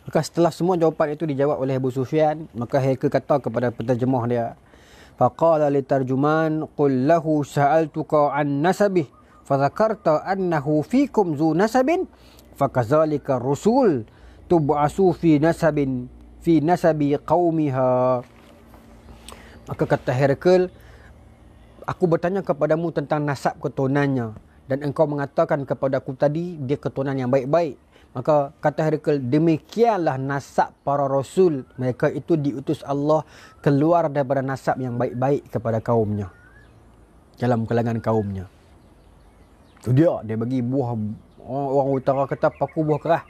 Maka setelah semua jawapan itu dijawab oleh Abu Sufyan. Maka Heracles kata kepada penterjemah dia. Faqala li tarjuman qul lahu sa'altuka an nasabih. Fadhakarta annahu fikum zu nasabin. Fakazalika rusul tub'asu fi nasabin fi nasabi qaumiha maka kata Herakl aku bertanya kepadamu tentang nasab ketunannya dan engkau mengatakan kepada aku tadi dia ketunan yang baik-baik maka kata Herakl demikianlah nasab para rasul mereka itu diutus Allah keluar daripada nasab yang baik-baik kepada kaumnya dalam kalangan kaumnya itu dia dia bagi buah orang, orang utara kata paku buah kerah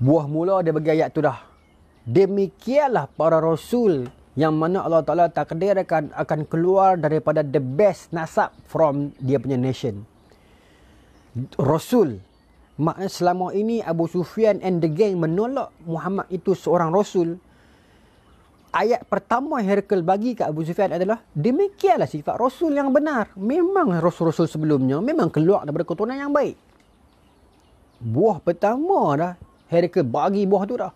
buah mula dia bagi ayat tu dah demikianlah para rasul yang mana Allah Ta'ala takdirkan akan keluar daripada the best nasab from dia punya nation. Rasul. Maknanya selama ini Abu Sufyan and the gang menolak Muhammad itu seorang Rasul. Ayat pertama Herkel bagi ke Abu Sufyan adalah demikianlah sifat Rasul yang benar. Memang Rasul-Rasul sebelumnya memang keluar daripada keturunan yang baik. Buah pertama dah Herkel bagi buah tu dah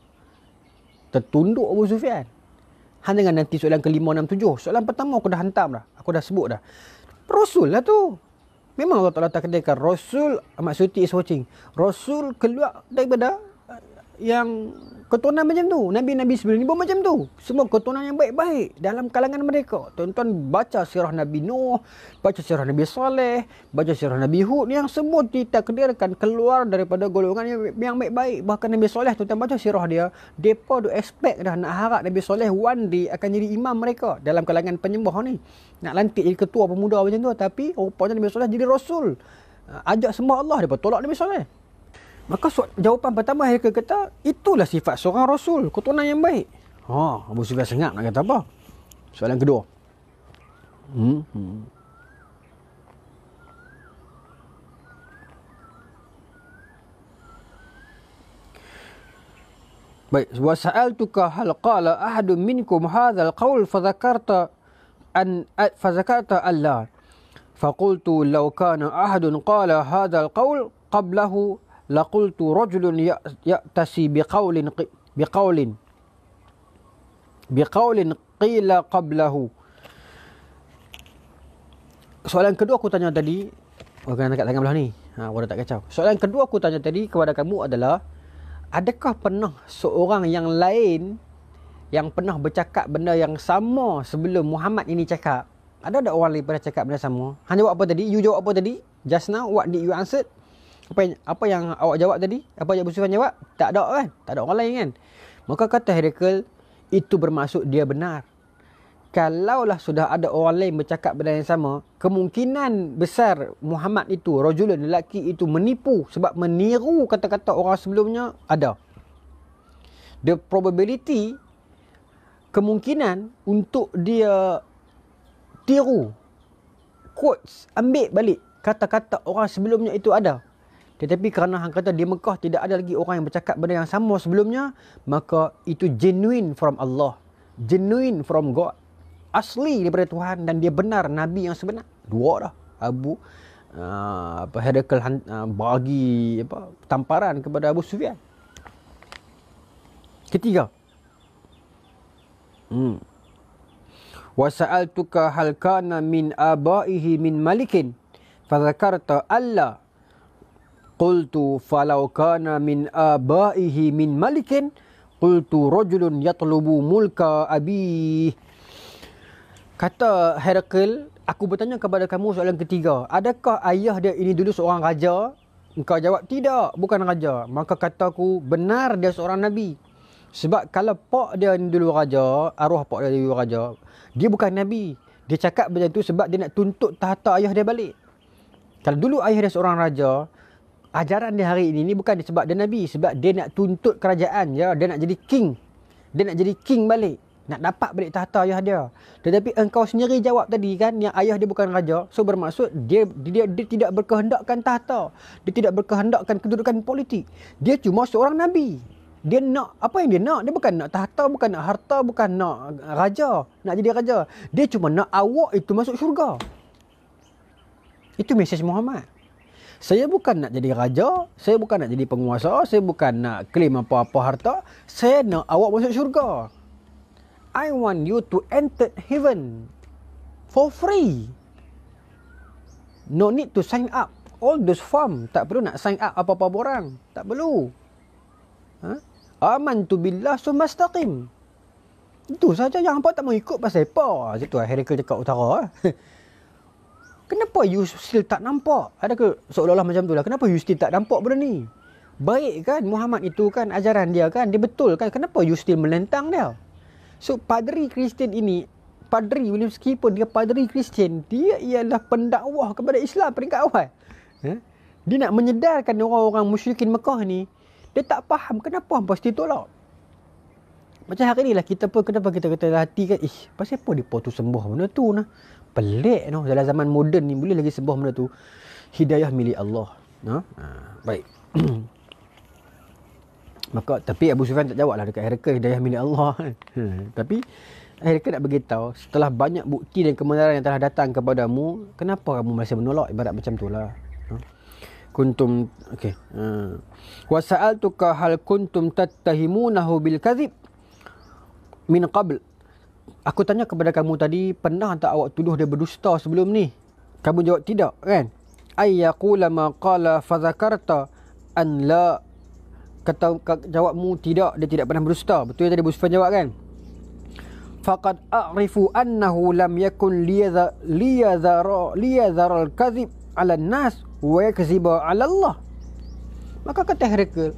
tertunduk Abu Sufyan. Hanya dengan nanti soalan ke-5, 6, 7. Soalan pertama aku dah hantam dah. Aku dah sebut dah. Rasul lah tu. Memang Allah Ta'ala takdirkan Rasul, Ahmad Suti is watching. Rasul keluar daripada yang ketuanan macam tu. Nabi-nabi sebelum ni pun macam tu. Semua ketuanan yang baik-baik dalam kalangan mereka. Tonton baca sirah Nabi Nuh, baca sirah Nabi Saleh, baca sirah Nabi Hud yang semua ditakdirkan keluar daripada golongan yang, yang baik-baik. Bahkan Nabi Saleh tu tuan baca sirah dia, depa do expect dah nak harap Nabi Saleh one day akan jadi imam mereka dalam kalangan penyembah ni. Nak lantik jadi ketua pemuda macam tu tapi rupanya Nabi Saleh jadi rasul. Ajak semua Allah depa tolak Nabi Saleh. Maka jawapan pertama Haikal kata, itulah sifat seorang Rasul, ketuanan yang baik. Ha, Abu Sufyan sengat nak kata apa? Soalan kedua. Hmm. hmm. Baik, wa sa'altuka hal qala ahadun minkum hadzal qaul fa dzakarta an fa dzakarta alla fa qultu law kana ahadun qala hadzal qaul qablahu laqultu rajulun ya-, ya'tasi biqaulin biqaulin biqaulin qila qablahu Soalan kedua aku tanya tadi Orang oh, nak dekat tangan belah ni ha, Aku dah tak kacau Soalan kedua aku tanya tadi kepada kamu adalah Adakah pernah seorang yang lain Yang pernah bercakap benda yang sama Sebelum Muhammad ini cakap Ada tak orang lain pernah cakap benda sama Hanya jawab apa tadi? You jawab apa tadi? Just now what did you answer? apa yang, apa yang awak jawab tadi? Apa yang Abu jawab? Tak ada kan? Tak ada orang lain kan? Maka kata Heracle, itu bermaksud dia benar. Kalaulah sudah ada orang lain bercakap benda yang sama, kemungkinan besar Muhammad itu, Rajulun, lelaki itu menipu sebab meniru kata-kata orang sebelumnya ada. The probability, kemungkinan untuk dia tiru, quotes, ambil balik kata-kata orang sebelumnya itu ada. Tetapi eh, kerana hang kata di Mekah tidak ada lagi orang yang bercakap benda yang sama sebelumnya, maka itu genuine from Allah. Genuine from God. Asli daripada Tuhan dan dia benar nabi yang sebenar. Dua dah. Abu uh, apa Herakl uh, bagi apa tamparan kepada Abu Sufyan. Ketiga. Hmm. Wa sa'altuka hal kana min abaihi min malikin fa zakarta Allah قلت فلو كان min آبائه من ملك قلت رجل يطلب mulka أبيه Kata Herakl, aku bertanya kepada kamu soalan ketiga. Adakah ayah dia ini dulu seorang raja? Engkau jawab, tidak, bukan raja. Maka kataku, benar dia seorang Nabi. Sebab kalau pak dia ini dulu raja, arwah pak dia dulu raja, dia bukan Nabi. Dia cakap macam tu sebab dia nak tuntut tahta ayah dia balik. Kalau dulu ayah dia seorang raja, ajaran dia hari ini ni bukan sebab dia Nabi. Sebab dia nak tuntut kerajaan. Ya? Dia nak jadi king. Dia nak jadi king balik. Nak dapat balik tahta ayah dia. Tetapi engkau sendiri jawab tadi kan. Yang ayah dia bukan raja. So bermaksud dia, dia, dia, dia tidak berkehendakkan tahta. Dia tidak berkehendakkan kedudukan politik. Dia cuma seorang Nabi. Dia nak apa yang dia nak? Dia bukan nak tahta, bukan nak harta, bukan nak raja, nak jadi raja. Dia cuma nak awak itu masuk syurga. Itu mesej Muhammad saya bukan nak jadi raja, saya bukan nak jadi penguasa, saya bukan nak claim apa-apa harta, saya nak awak masuk syurga. I want you to enter heaven for free. No need to sign up. All those form, tak perlu nak sign up apa-apa orang. Tak perlu. Ha? Aman tu billah sumastaqim. Itu saja yang apa tak mau ikut pasal apa? Itu lah, Heracle cakap utara. Eh. Kenapa you still tak nampak? Ada ke seolah-olah macam itulah? Kenapa you still tak nampak benda ni? Baik kan Muhammad itu kan ajaran dia kan? Dia betul kan? Kenapa you still melentang dia? So, padri Kristian ini, padri William Skipper, dia padri Kristian, dia ialah pendakwah kepada Islam peringkat awal. Ha? Dia nak menyedarkan orang-orang musyrikin Mekah ni, dia tak faham kenapa hampa still tolak. Macam hari ni lah, kita pun kenapa kita kata hati kan, ih, pasal apa dia tu sembuh benda tu nah? pelik no dalam zaman moden ni boleh lagi sebuah benda tu hidayah milik Allah ha, ha baik maka tapi Abu Sufyan tak jawablah dekat Herakl hidayah milik Allah tapi Herakl nak beritahu setelah banyak bukti dan kebenaran yang telah datang kepadamu kenapa kamu masih menolak ibarat macam itulah kuntum okey ha wa sa'altuka hal kuntum tattahimunahu bil kadhib min qabl Aku tanya kepada kamu tadi Pernah tak awak tuduh dia berdusta sebelum ni? Kamu jawab tidak kan? Ayyakula maqala fazakarta An la Kata jawabmu tidak Dia tidak pernah berdusta Betul yang tadi Bustafa jawab kan? Faqad a'rifu annahu lam yakun liyadhara liyadhara al-kazib ala nas wa yakziba ala Allah. Maka kata Herakl,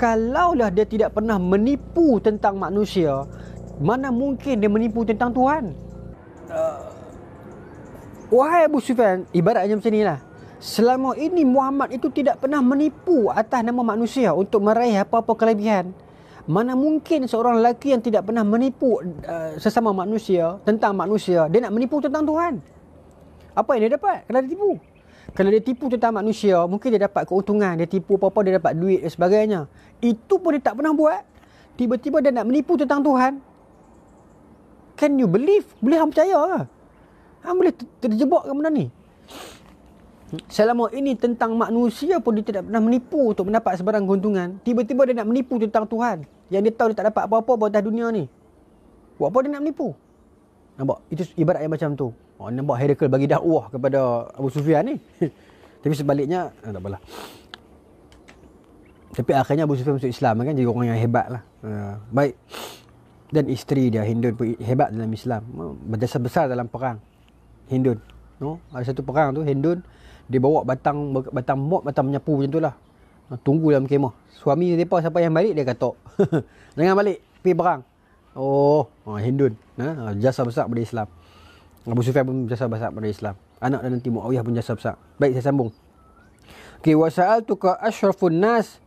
kalaulah dia tidak pernah menipu tentang manusia, mana mungkin dia menipu tentang Tuhan? Wahai Abu Sufyan, ibaratnya macam inilah. Selama ini Muhammad itu tidak pernah menipu atas nama manusia untuk meraih apa-apa kelebihan. Mana mungkin seorang lelaki yang tidak pernah menipu uh, sesama manusia tentang manusia, dia nak menipu tentang Tuhan? Apa yang dia dapat kalau dia tipu? Kalau dia tipu tentang manusia, mungkin dia dapat keuntungan, dia tipu apa-apa, dia dapat duit dan sebagainya. Itu pun dia tak pernah buat. Tiba-tiba dia nak menipu tentang Tuhan can you believe? Boleh hang percaya ke? Lah. Hang boleh terjebak ke benda ni? Selama ini tentang manusia pun dia tidak pernah menipu untuk mendapat sebarang keuntungan. Tiba-tiba dia nak menipu tentang Tuhan. Yang dia tahu dia tak dapat apa-apa buat atas dunia ni. Buat apa dia nak menipu? Nampak? Itu ibarat yang macam tu. Oh, nampak Herakle bagi dakwah kepada Abu Sufyan ni. Tapi sebaliknya, ah, tak apalah. Tapi akhirnya Abu Sufyan masuk Islam kan. Jadi orang yang hebat lah. Uh, Baik dan isteri dia Hindun pun hebat dalam Islam berjasa besar dalam perang Hindun no ada satu perang tu Hindun dia bawa batang batang mop batang menyapu macam tu lah tunggu dalam kemah suami dia depa siapa yang balik dia kata jangan balik pi perang oh ah, Hindun ha ah, jasa besar pada Islam Abu Sufyan pun jasa besar pada Islam anak dan nanti Muawiyah pun jasa besar baik saya sambung Okay, wa sa'altuka ashraful nas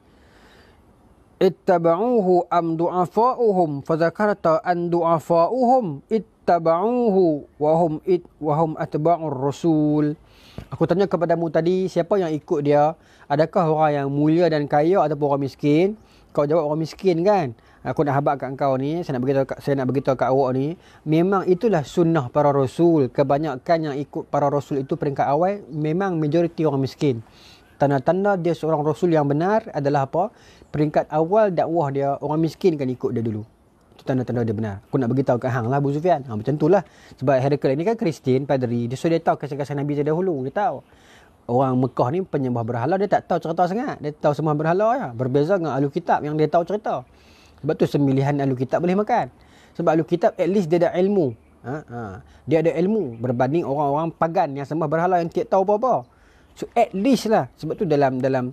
ittaba'uhu am du'afa'uhum fadzakarta an du'afa'uhum ittaba'uhu wa hum it wa hum atba'ur rasul aku tanya kepada mu tadi siapa yang ikut dia adakah orang yang mulia dan kaya ataupun orang miskin kau jawab orang miskin kan aku nak habaq kat kau ni saya nak beritahu saya nak beritahu kat awak ni memang itulah sunnah para rasul kebanyakan yang ikut para rasul itu peringkat awal memang majoriti orang miskin tanda-tanda dia seorang rasul yang benar adalah apa? Peringkat awal dakwah dia orang miskin kan ikut dia dulu. Itu tanda-tanda dia benar. Aku nak beritahu ke hang lah Abu Sufyan. Ha, macam itulah. Sebab Herakl ini kan Kristian, Padri. Dia, so tahu kisah-kisah Nabi dia dahulu. Dia tahu. Orang Mekah ni penyembah berhala. Dia tak tahu cerita sangat. Dia tahu semua berhala. Ya. Berbeza dengan Alu Kitab yang dia tahu cerita. Sebab tu semilihan Alu Kitab boleh makan. Sebab Alu Kitab at least dia ada ilmu. Ha, ha. Dia ada ilmu berbanding orang-orang pagan yang sembah berhala yang tak tahu apa-apa. So at least lah sebab tu dalam dalam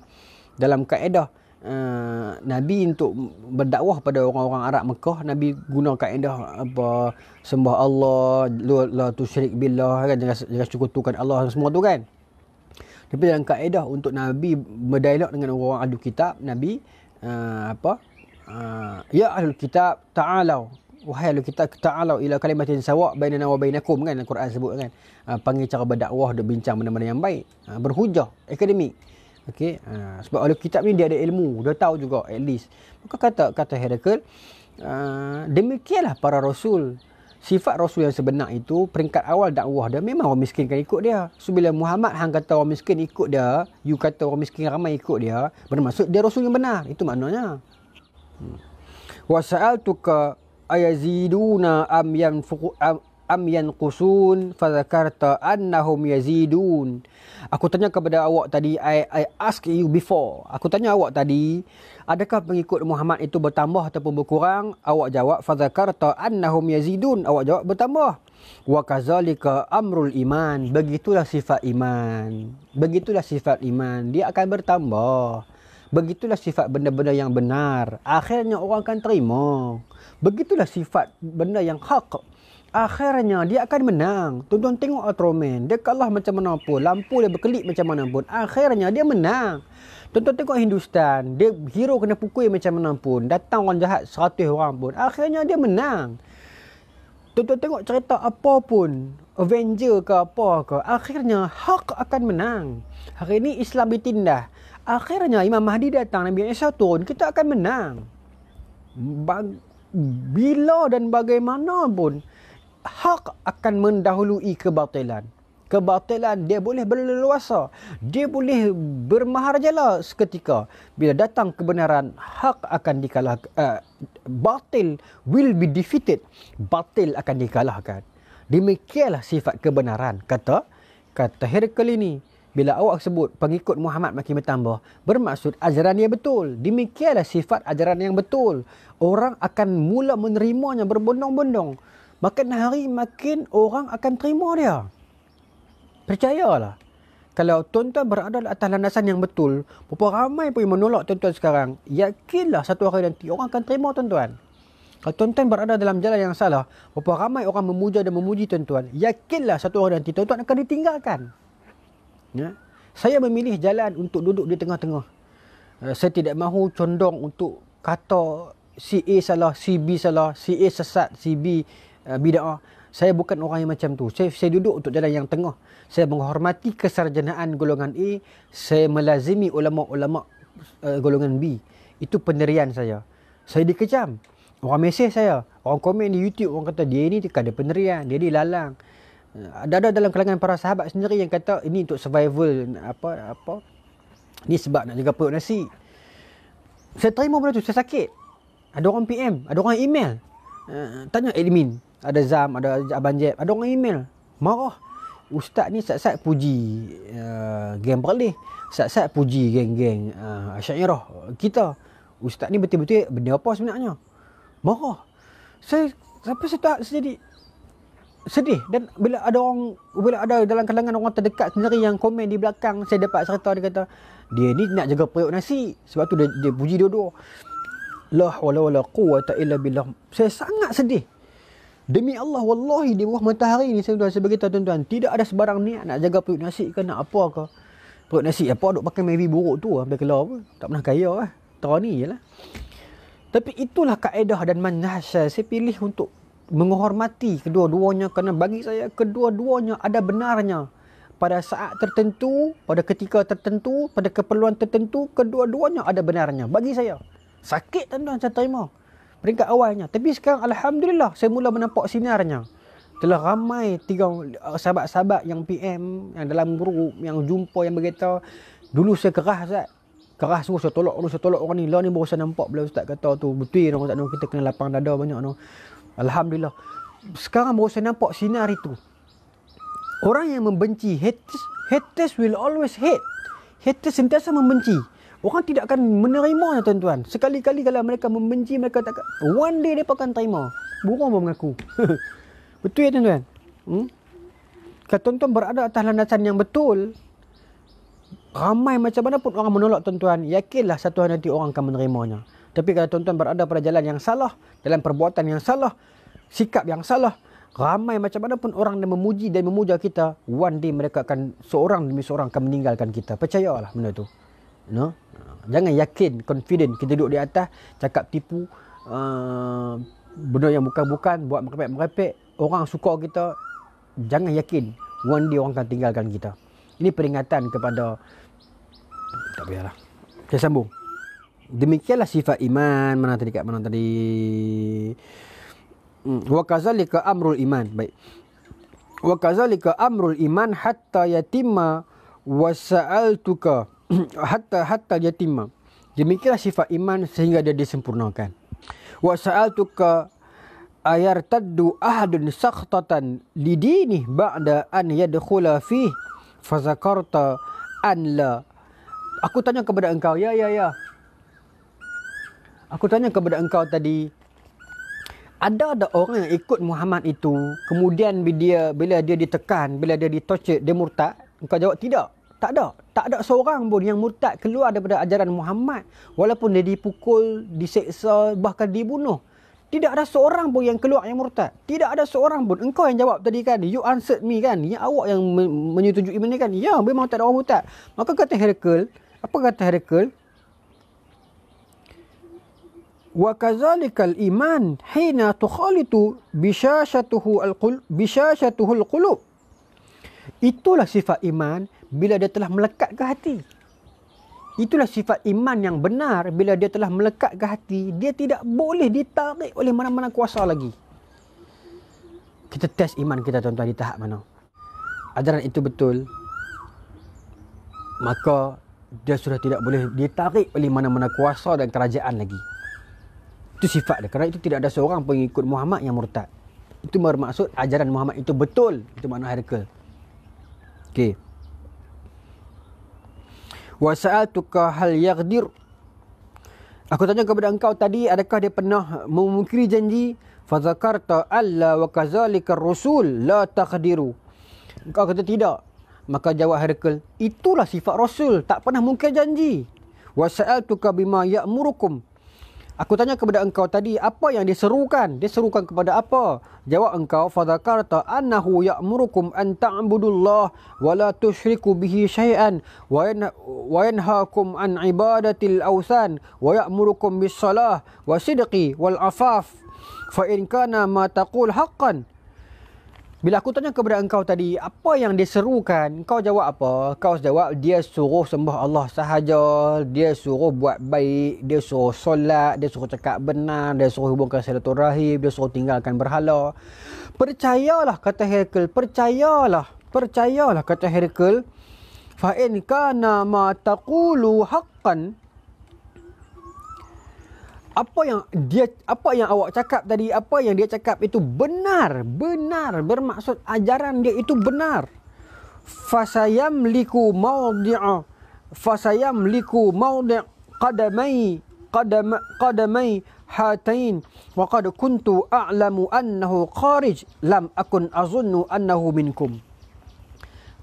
dalam kaedah Uh, Nabi untuk berdakwah pada orang-orang Arab Mekah Nabi guna kaedah apa sembah Allah la tu syirik billah kan jangan jangan sekutukan Allah semua tu kan tapi dalam kaedah untuk Nabi berdialog dengan orang-orang ahli kitab Nabi uh, apa uh, ya ahli kitab ta'alau wahai lu kita ta'ala ila kalimatin sawa' bainana wa bainakum kan Al-Quran sebut kan. Ha, panggil cara berdakwah, duk bincang benda-benda yang baik, ha, berhujah, akademik. Okey, ha, sebab ahli kitab ni dia ada ilmu, dia tahu juga at least. Maka kata kata Heracles, ha, demikianlah para rasul. Sifat rasul yang sebenar itu peringkat awal dakwah dia memang orang miskin kan ikut dia. So bila Muhammad hang kata orang miskin ikut dia, you kata orang miskin ramai ikut dia, bermaksud dia rasul yang benar. Itu maknanya. Hmm. ke ayaziduna am yanfuqu am yanqusun fadhakarta annahum yazidun aku tanya kepada awak tadi I, i ask you before aku tanya awak tadi adakah pengikut Muhammad itu bertambah ataupun berkurang awak jawab fadhakarta annahum yazidun awak jawab bertambah wa kazalika amrul iman begitulah sifat iman begitulah sifat iman dia akan bertambah Begitulah sifat benda-benda yang benar. Akhirnya orang akan terima. Begitulah sifat benda yang hak. Akhirnya dia akan menang. Tonton tengok Ultraman. Dia kalah macam mana pun. Lampu dia berkelip macam mana pun. Akhirnya dia menang. Tonton tengok Hindustan. Dia hero kena pukul macam mana pun. Datang orang jahat seratus orang pun. Akhirnya dia menang. Tonton tengok cerita apa pun. Avenger ke apa ke. Akhirnya hak akan menang. Hari ini Islam ditindah. Akhirnya Imam Mahdi datang Nabi Isa turun kita akan menang. bila dan bagaimanapun, hak akan mendahului kebatilan. Kebatilan dia boleh berleluasa. Dia boleh bermaharjala seketika. Bila datang kebenaran, hak akan dikalahkan. Uh, eh, batil will be defeated. Batil akan dikalahkan. Demikianlah sifat kebenaran. Kata, kata Herkel ini. Bila awak sebut pengikut Muhammad makin bertambah, bermaksud ajaran dia betul. Demikianlah sifat ajaran yang betul. Orang akan mula menerimanya berbondong-bondong. Makin hari makin orang akan terima dia. Percayalah. Kalau tuan-tuan berada di atas landasan yang betul, berapa ramai pun yang menolak tuan-tuan sekarang, yakinlah satu hari nanti orang akan terima tuan-tuan. Kalau tuan-tuan berada dalam jalan yang salah, berapa ramai orang memuja dan memuji tuan-tuan, yakinlah satu hari nanti tuan-tuan akan ditinggalkan. Ya. Saya memilih jalan untuk duduk di tengah-tengah. Eh, saya tidak mahu condong untuk kata si A salah, si B salah, si A sesat, si B uh, eh, bida'ah. Saya bukan orang yang macam tu. Saya, saya duduk untuk jalan yang tengah. Saya menghormati kesarjanaan golongan A. Saya melazimi ulama-ulama uh, golongan B. Itu penerian saya. Saya dikecam. Orang mesej saya. Orang komen di YouTube. Orang kata dia ni tak ada penerian. Dia ni lalang. Eh, ada ada dalam kalangan para sahabat sendiri yang kata ini untuk survival apa apa ni sebab nak jaga perut nasi saya terima benda tu saya sakit ada orang PM ada orang email uh, tanya admin ada Zam ada Abang Jeb ada orang email marah Ustaz ni sat-sat puji uh, geng berlih sat-sat puji geng-geng uh, Syairah kita Ustaz ni betul-betul benda apa sebenarnya marah saya sampai saya tak saya sedih dan bila ada orang bila ada dalam kalangan orang terdekat sendiri yang komen di belakang saya dapat serta dia kata dia ni nak jaga perut nasi sebab tu dia, dia puji dua-dua la hawla wala quwata illa billah saya sangat sedih demi Allah wallahi di bawah matahari ni saya saya beritahu tuan-tuan tidak ada sebarang niat nak jaga perut nasi ke nak apa ke perut nasi apa duk pakai mevi buruk tu sampai kelar pun tak pernah kaya lah terani je lah tapi itulah kaedah dan manhaj saya pilih untuk menghormati kedua-duanya kerana bagi saya kedua-duanya ada benarnya pada saat tertentu, pada ketika tertentu, pada keperluan tertentu, kedua-duanya ada benarnya bagi saya. Sakit tuan-tuan saya terima. Peringkat awalnya. Tapi sekarang Alhamdulillah saya mula menampak sinarnya. Telah ramai tiga eh, sahabat-sahabat yang PM, yang dalam grup, yang jumpa, yang berkata, dulu saya keras, Ustaz. Keras semua, saya tolak saya tolak orang ni. Lah ni baru saya nampak bila Ustaz kata tu, betul orang tak kita kena lapang dada banyak. No. Alhamdulillah. Sekarang baru saya nampak sinar itu. Orang yang membenci, haters, haters will always hate. Haters sentiasa membenci. Orang tidak akan menerima tuan-tuan. Sekali-kali kalau mereka membenci, mereka tak One day mereka akan terima. Burung pun mengaku. betul ya tuan-tuan? Hmm? Kalau tuan-tuan berada atas landasan yang betul, ramai macam mana pun orang menolak tuan-tuan, yakinlah satu hari nanti orang akan menerimanya. Tapi kalau tuan-tuan berada pada jalan yang salah, dalam perbuatan yang salah, sikap yang salah, ramai macam mana pun orang yang memuji dan memuja kita, one day mereka akan, seorang demi seorang akan meninggalkan kita. Percayalah benda tu. No? Jangan yakin, confident, kita duduk di atas, cakap tipu, uh, benda yang bukan-bukan, buat merepek-merepek, orang suka kita, jangan yakin, one day orang akan tinggalkan kita. Ini peringatan kepada, tak payahlah, saya sambung. Demikianlah sifat iman mana tadi kat mana tadi. Hmm, wa kazalika amrul iman. Baik. Wa kazalika amrul iman hatta yatimma wa sa'altuka hatta hatta yatima Demikianlah sifat iman sehingga dia disempurnakan. Wa sa'altuka ayar taddu ahadun sakhtatan lidini ba'da an yadkhula fi fa zakarta an la. Aku tanya kepada engkau, ya ya ya, Aku tanya kepada engkau tadi ada ada orang yang ikut Muhammad itu kemudian bila dia bila dia ditekan bila dia ditocet dia murtad engkau jawab tidak tak ada tak ada seorang pun yang murtad keluar daripada ajaran Muhammad walaupun dia dipukul diseksa bahkan dibunuh tidak ada seorang pun yang keluar yang murtad tidak ada seorang pun engkau yang jawab tadi kan you answered me kan yang awak yang menyetujui ini kan ya memang tak ada orang murtad maka kata Herakl apa kata Herakl wa kadzalika al iman hina tukhalitu bishashatuhu al qul bishashatuhu al qulub itulah sifat iman bila dia telah melekat ke hati itulah sifat iman yang benar bila dia telah melekat ke hati dia tidak boleh ditarik oleh mana-mana kuasa lagi kita test iman kita tuan-tuan di tahap mana ajaran itu betul maka dia sudah tidak boleh ditarik oleh mana-mana kuasa dan kerajaan lagi. Itu sifat dia. Kerana itu tidak ada seorang pengikut Muhammad yang murtad. Itu bermaksud ajaran Muhammad itu betul. Itu makna Herkel. Okey. Wa sa'altuka hal yaghdir Aku tanya kepada engkau tadi adakah dia pernah memungkiri janji fa zakarta alla wa kadzalika rusul la taqdiru Engkau kata tidak maka jawab Herkel itulah sifat rasul tak pernah mungkir janji Wasaal sa'altuka bima ya'murukum Aku tanya kepada engkau tadi apa yang diserukan? Diserukan kepada apa? Jawab engkau fadzakarta annahu ya'murukum an ta'budullah wa la tusyriku bihi syai'an wa yanhaakum an ibadatil awsan wa ya'murukum bis salah wa sidqi wal afaf fa in kana ma taqul haqqan bila aku tanya kepada engkau tadi, apa yang dia serukan? Kau jawab apa? Kau jawab, dia suruh sembah Allah sahaja. Dia suruh buat baik. Dia suruh solat. Dia suruh cakap benar. Dia suruh hubungkan silaturahim. Dia suruh tinggalkan berhala. Percayalah, kata Herkel. Percayalah. Percayalah, kata Herkel. Fa'in nama ma taqulu haqqan apa yang dia apa yang awak cakap tadi apa yang dia cakap itu benar benar bermaksud ajaran dia itu benar fasayam liku maudi'a fasayam liku maudi' qadamai qadam qadamai hatain wa qad kuntu a'lamu annahu kharij lam akun azunnu annahu minkum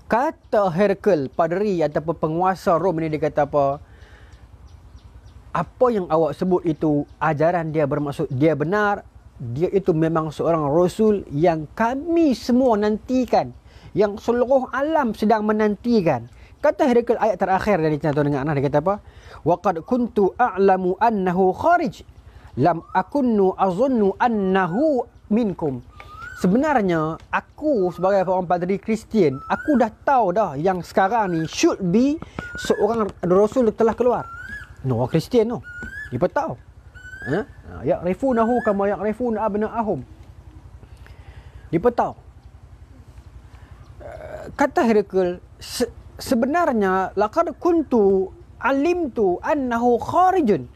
kata herkel paderi ataupun penguasa rom ini dia kata apa apa yang awak sebut itu ajaran dia bermaksud dia benar dia itu memang seorang rasul yang kami semua nantikan yang seluruh alam sedang menantikan kata Herakl ayat terakhir dari cerita dengan anak dia kata apa waqad kuntu a'lamu annahu kharij lam akunnu azunnu annahu minkum sebenarnya aku sebagai orang padri Kristian aku dah tahu dah yang sekarang ni should be seorang rasul telah keluar No orang Kristian tu. Dia pun tahu. Ha? Ya refun ahu kama ya refun abna ahum. Dia pun tahu. Eh, kata Herakl se- sebenarnya laqad kuntu alimtu annahu kharijun.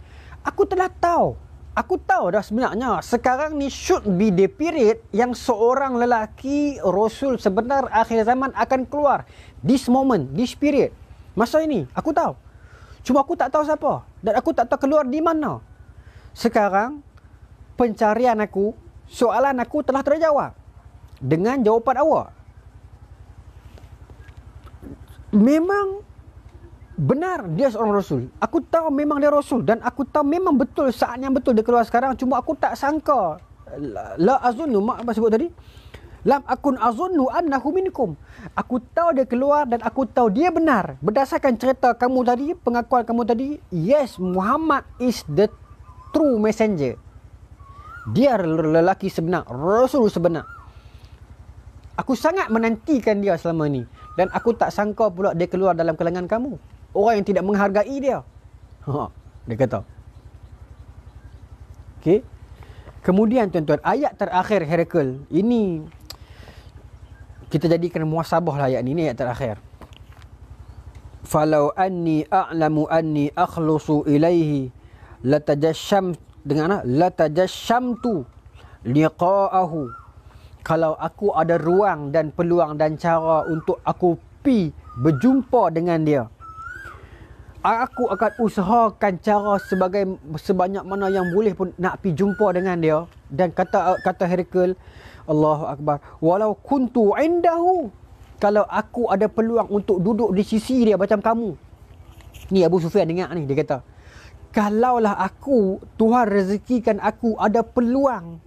Aku telah tahu. Aku tahu dah sebenarnya sekarang ni should be the period yang seorang lelaki rasul sebenar akhir zaman akan keluar. This moment, this period. Masa ini aku tahu. Cuma aku tak tahu siapa dan aku tak tahu keluar di mana. Sekarang pencarian aku, soalan aku telah terjawab dengan jawapan awak. Memang benar dia seorang rasul. Aku tahu memang dia rasul dan aku tahu memang betul saat yang betul dia keluar sekarang cuma aku tak sangka la, la azunu mak apa sebut tadi? lam akun azunnu annahu minkum aku tahu dia keluar dan aku tahu dia benar berdasarkan cerita kamu tadi pengakuan kamu tadi yes Muhammad is the true messenger dia lelaki sebenar rasul sebenar aku sangat menantikan dia selama ini dan aku tak sangka pula dia keluar dalam kalangan kamu orang yang tidak menghargai dia ha, dia kata okey Kemudian tuan-tuan ayat terakhir Herakle ini kita jadikan muhasabah lah ayat ni, ni ayat terakhir falau anni a'lamu anni akhlusu ilaihi latajasham dengar lah latajasham tu liqa'ahu kalau aku ada ruang dan peluang dan cara untuk aku pi berjumpa dengan dia aku akan usahakan cara sebagai sebanyak mana yang boleh pun nak pi jumpa dengan dia dan kata kata Herkel Allahu akbar. Walau kuntu indahu kalau aku ada peluang untuk duduk di sisi dia macam kamu. Ni Abu Sufyan dengar ni dia kata. Kalaulah aku Tuhan rezekikan aku ada peluang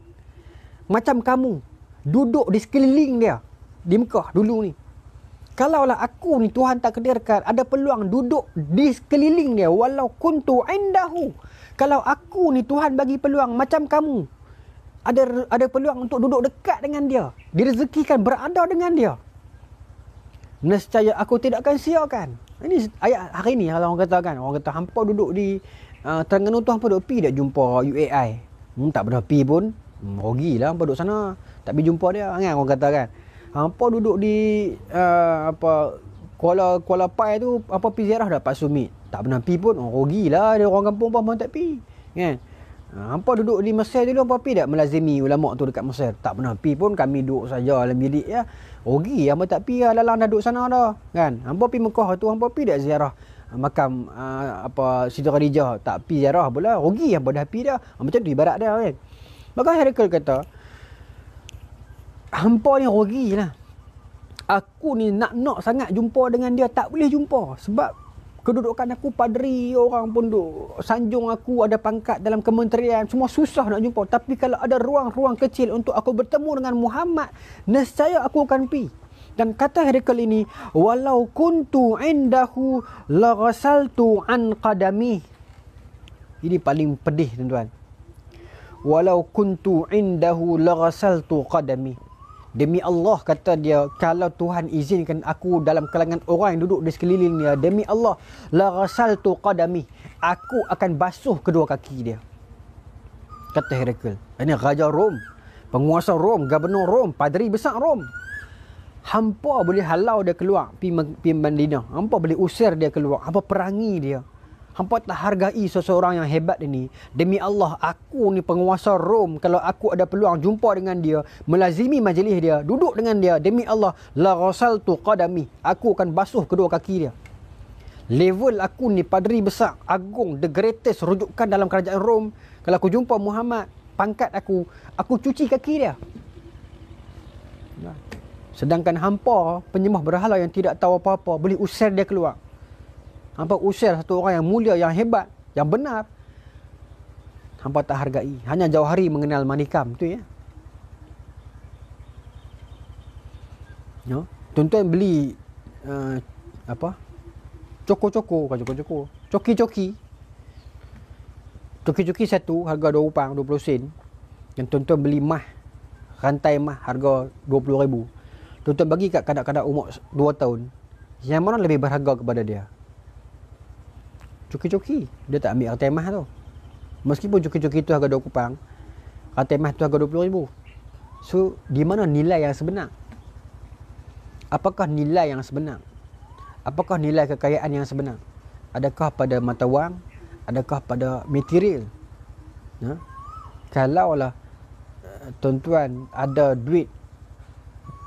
macam kamu duduk di sekeliling dia di Mekah dulu ni. Kalaulah aku ni Tuhan tak kedirkan ada peluang duduk di sekeliling dia walau kuntu indahu. Kalau aku ni Tuhan bagi peluang macam kamu ada ada peluang untuk duduk dekat dengan dia. Direzekikan berada dengan dia. Nescaya aku tidak akan siakan. Ini ayat hari ni kalau orang kata kan. Orang kata hampa duduk di uh, Terengganu tu hampa duduk pergi dia jumpa UAI. Hmm, tak pernah pergi pun. Hmm, rugilah hampa duduk sana. Tak pergi jumpa dia. Kan orang kata kan. Hampa duduk di uh, apa Kuala Kuala Pai tu apa pergi ziarah dapat sumit. Tak pernah pergi pun. Oh, rugilah dia orang kampung pun tak pergi. Kan? Yeah. Ha, hampa duduk di Mesir dulu Hampa pergi tak melazimi ulama tu dekat Mesir Tak pernah pergi pun kami duduk saja dalam bilik ya Ogi hampa tak pergi lah Lalang dah duduk sana dah kan? Hampa pergi Mekah tu hampa pergi tak ziarah ah, Makam ah, apa situ Khadijah Tak pergi ziarah pula Ogi hampa dah pergi dah ah, Macam tu ibarat dah kan Maka Herakl kata Hampa ni rugi lah Aku ni nak-nak sangat jumpa dengan dia Tak boleh jumpa Sebab kedudukan aku padri orang pun duk sanjung aku ada pangkat dalam kementerian semua susah nak jumpa tapi kalau ada ruang-ruang kecil untuk aku bertemu dengan Muhammad nescaya aku akan pi. dan kata Herakl ini walau kuntu indahu la lagasaltu an qadami ini paling pedih tuan-tuan walau kuntu indahu la lagasaltu qadami Demi Allah kata dia kalau Tuhan izinkan aku dalam kalangan orang yang duduk di sekeliling dia demi Allah la tu qadami aku akan basuh kedua kaki dia. Kata Herakl. Ini raja Rom, penguasa Rom, gubernur Rom, padri besar Rom. Hampa boleh halau dia keluar pi pi Medina. Hampa boleh usir dia keluar. apa perangi dia. Hampa tak hargai seseorang yang hebat ini. Demi Allah, aku ni penguasa Rom. Kalau aku ada peluang jumpa dengan dia, melazimi majlis dia, duduk dengan dia. Demi Allah, la rasal tu kadami. Aku akan basuh kedua kaki dia. Level aku ni padri besar, agung, the greatest rujukan dalam kerajaan Rom. Kalau aku jumpa Muhammad, pangkat aku, aku cuci kaki dia. Sedangkan hampa penyembah berhala yang tidak tahu apa-apa boleh usir dia keluar. Hampa usir satu orang yang mulia, yang hebat, yang benar. Hampa tak hargai. Hanya jauh hari mengenal manikam. tu ya. No? Ya. Tuan-tuan beli uh, apa? Coko-coko. Bukan coko-coko. Coki-coki. Coki-coki satu harga dua upang, dua puluh sen. Yang tuan-tuan beli mah. Rantai mah harga dua puluh ribu. Tuan-tuan bagi kat kanak-kanak umur dua tahun. Yang mana lebih berharga kepada dia? cuki-cuki. Dia tak ambil RTMH tu. Meskipun cuki-cuki tu harga 2 kupang, RTMH tu harga 20 ribu. So, di mana nilai yang sebenar? Apakah nilai yang sebenar? Apakah nilai kekayaan yang sebenar? Adakah pada mata wang? Adakah pada material? Ha? Kalaulah eh, tuan-tuan ada duit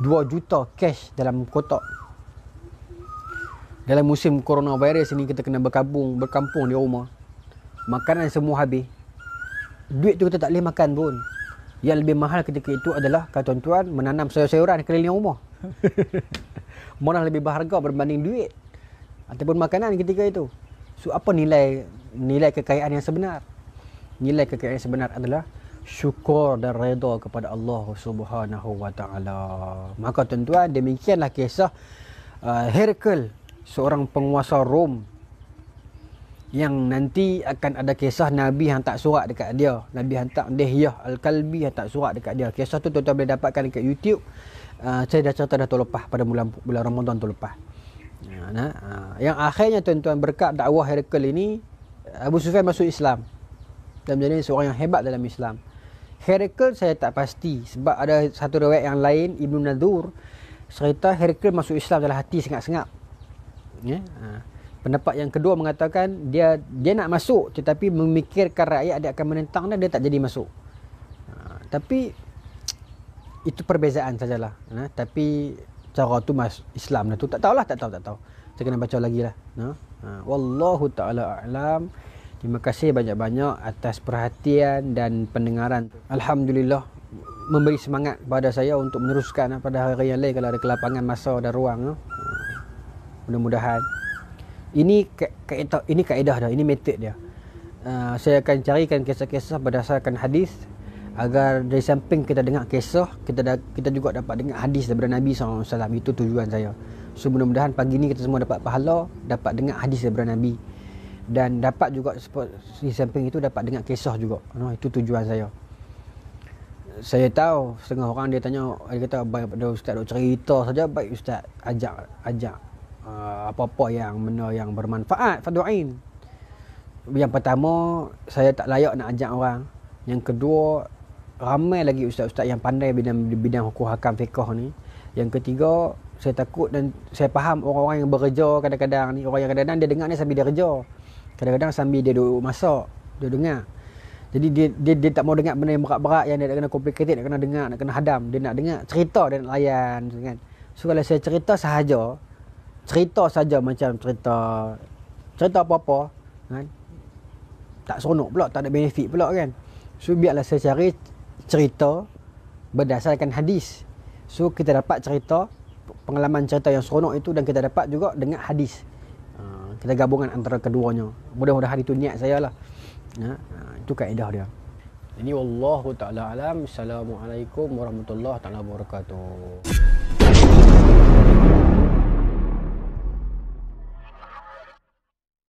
2 juta cash dalam kotak dalam musim coronavirus ini kita kena berkabung, berkampung di rumah. Makanan semua habis. Duit tu kita tak boleh makan pun. Yang lebih mahal ketika itu adalah kata tuan-tuan menanam sayur-sayuran keliling rumah. Mana lebih berharga berbanding duit ataupun makanan ketika itu. So apa nilai nilai kekayaan yang sebenar? Nilai kekayaan yang sebenar adalah syukur dan redha kepada Allah Subhanahu wa taala. Maka tuan-tuan demikianlah kisah uh, Herkel seorang penguasa Rom yang nanti akan ada kisah Nabi hantar surat dekat dia Nabi hantar Dehiyah Al-Kalbi hantar surat dekat dia kisah tu tuan-tuan boleh dapatkan dekat YouTube uh, saya dah cerita dah tahun lepas pada bulan, bulan Ramadan tahun lepas uh, ah, nah, uh. yang akhirnya tuan-tuan berkat dakwah Herakl ini Abu Sufyan masuk Islam dan menjadi seorang yang hebat dalam Islam Herakl saya tak pasti sebab ada satu riwayat yang lain Ibnu Nadur cerita Herakl masuk Islam dalam hati sengat-sengat Ya? Ha. Pendapat yang kedua mengatakan dia dia nak masuk tetapi memikirkan rakyat dia akan menentang dia tak jadi masuk. Ha. Tapi itu perbezaan sajalah. Ha. Tapi cara tu mas Islam tu tak tahulah tak tahu tak tahu. Saya kena baca lagi lah. Ha. ha. Wallahu taala alam. Terima kasih banyak-banyak atas perhatian dan pendengaran. Alhamdulillah memberi semangat kepada saya untuk meneruskan ha, pada hari yang lain kalau ada kelapangan masa dan ruang mudah-mudahan ini kaedah ini kaedah dah ini method dia uh, saya akan carikan kisah-kisah berdasarkan hadis agar dari samping kita dengar kisah kita dah, kita juga dapat dengar hadis daripada Nabi SAW itu tujuan saya so mudah-mudahan pagi ni kita semua dapat pahala dapat dengar hadis daripada Nabi dan dapat juga di samping itu dapat dengar kisah juga no, itu tujuan saya saya tahu setengah orang dia tanya dia kata baik ustaz nak cerita saja baik ustaz ajak ajak Ah, apa-apa yang benda yang bermanfaat fadu'in yang pertama saya tak layak nak ajak orang yang kedua ramai lagi ustaz-ustaz yang pandai bidang bidang hukum hakam fiqh ni yang ketiga saya takut dan saya faham orang-orang yang bekerja kadang-kadang ni orang yang kadang-kadang dia dengar ni sambil dia kerja kadang-kadang sambil dia duduk masak dia dengar jadi dia dia, dia tak mau dengar benda yang berat-berat yang dia nak kena complicated nak kena dengar nak kena hadam dia nak dengar cerita dia nak layan kan so kalau saya cerita sahaja cerita saja macam cerita cerita apa-apa kan tak seronok pula tak ada benefit pula kan so biarlah saya cari cerita berdasarkan hadis so kita dapat cerita pengalaman cerita yang seronok itu dan kita dapat juga dengan hadis ah, kita gabungan antara keduanya mudah-mudahan itu niat saya lah ya, itu kaedah dia ini wallahu taala alam assalamualaikum warahmatullahi taala wabarakatuh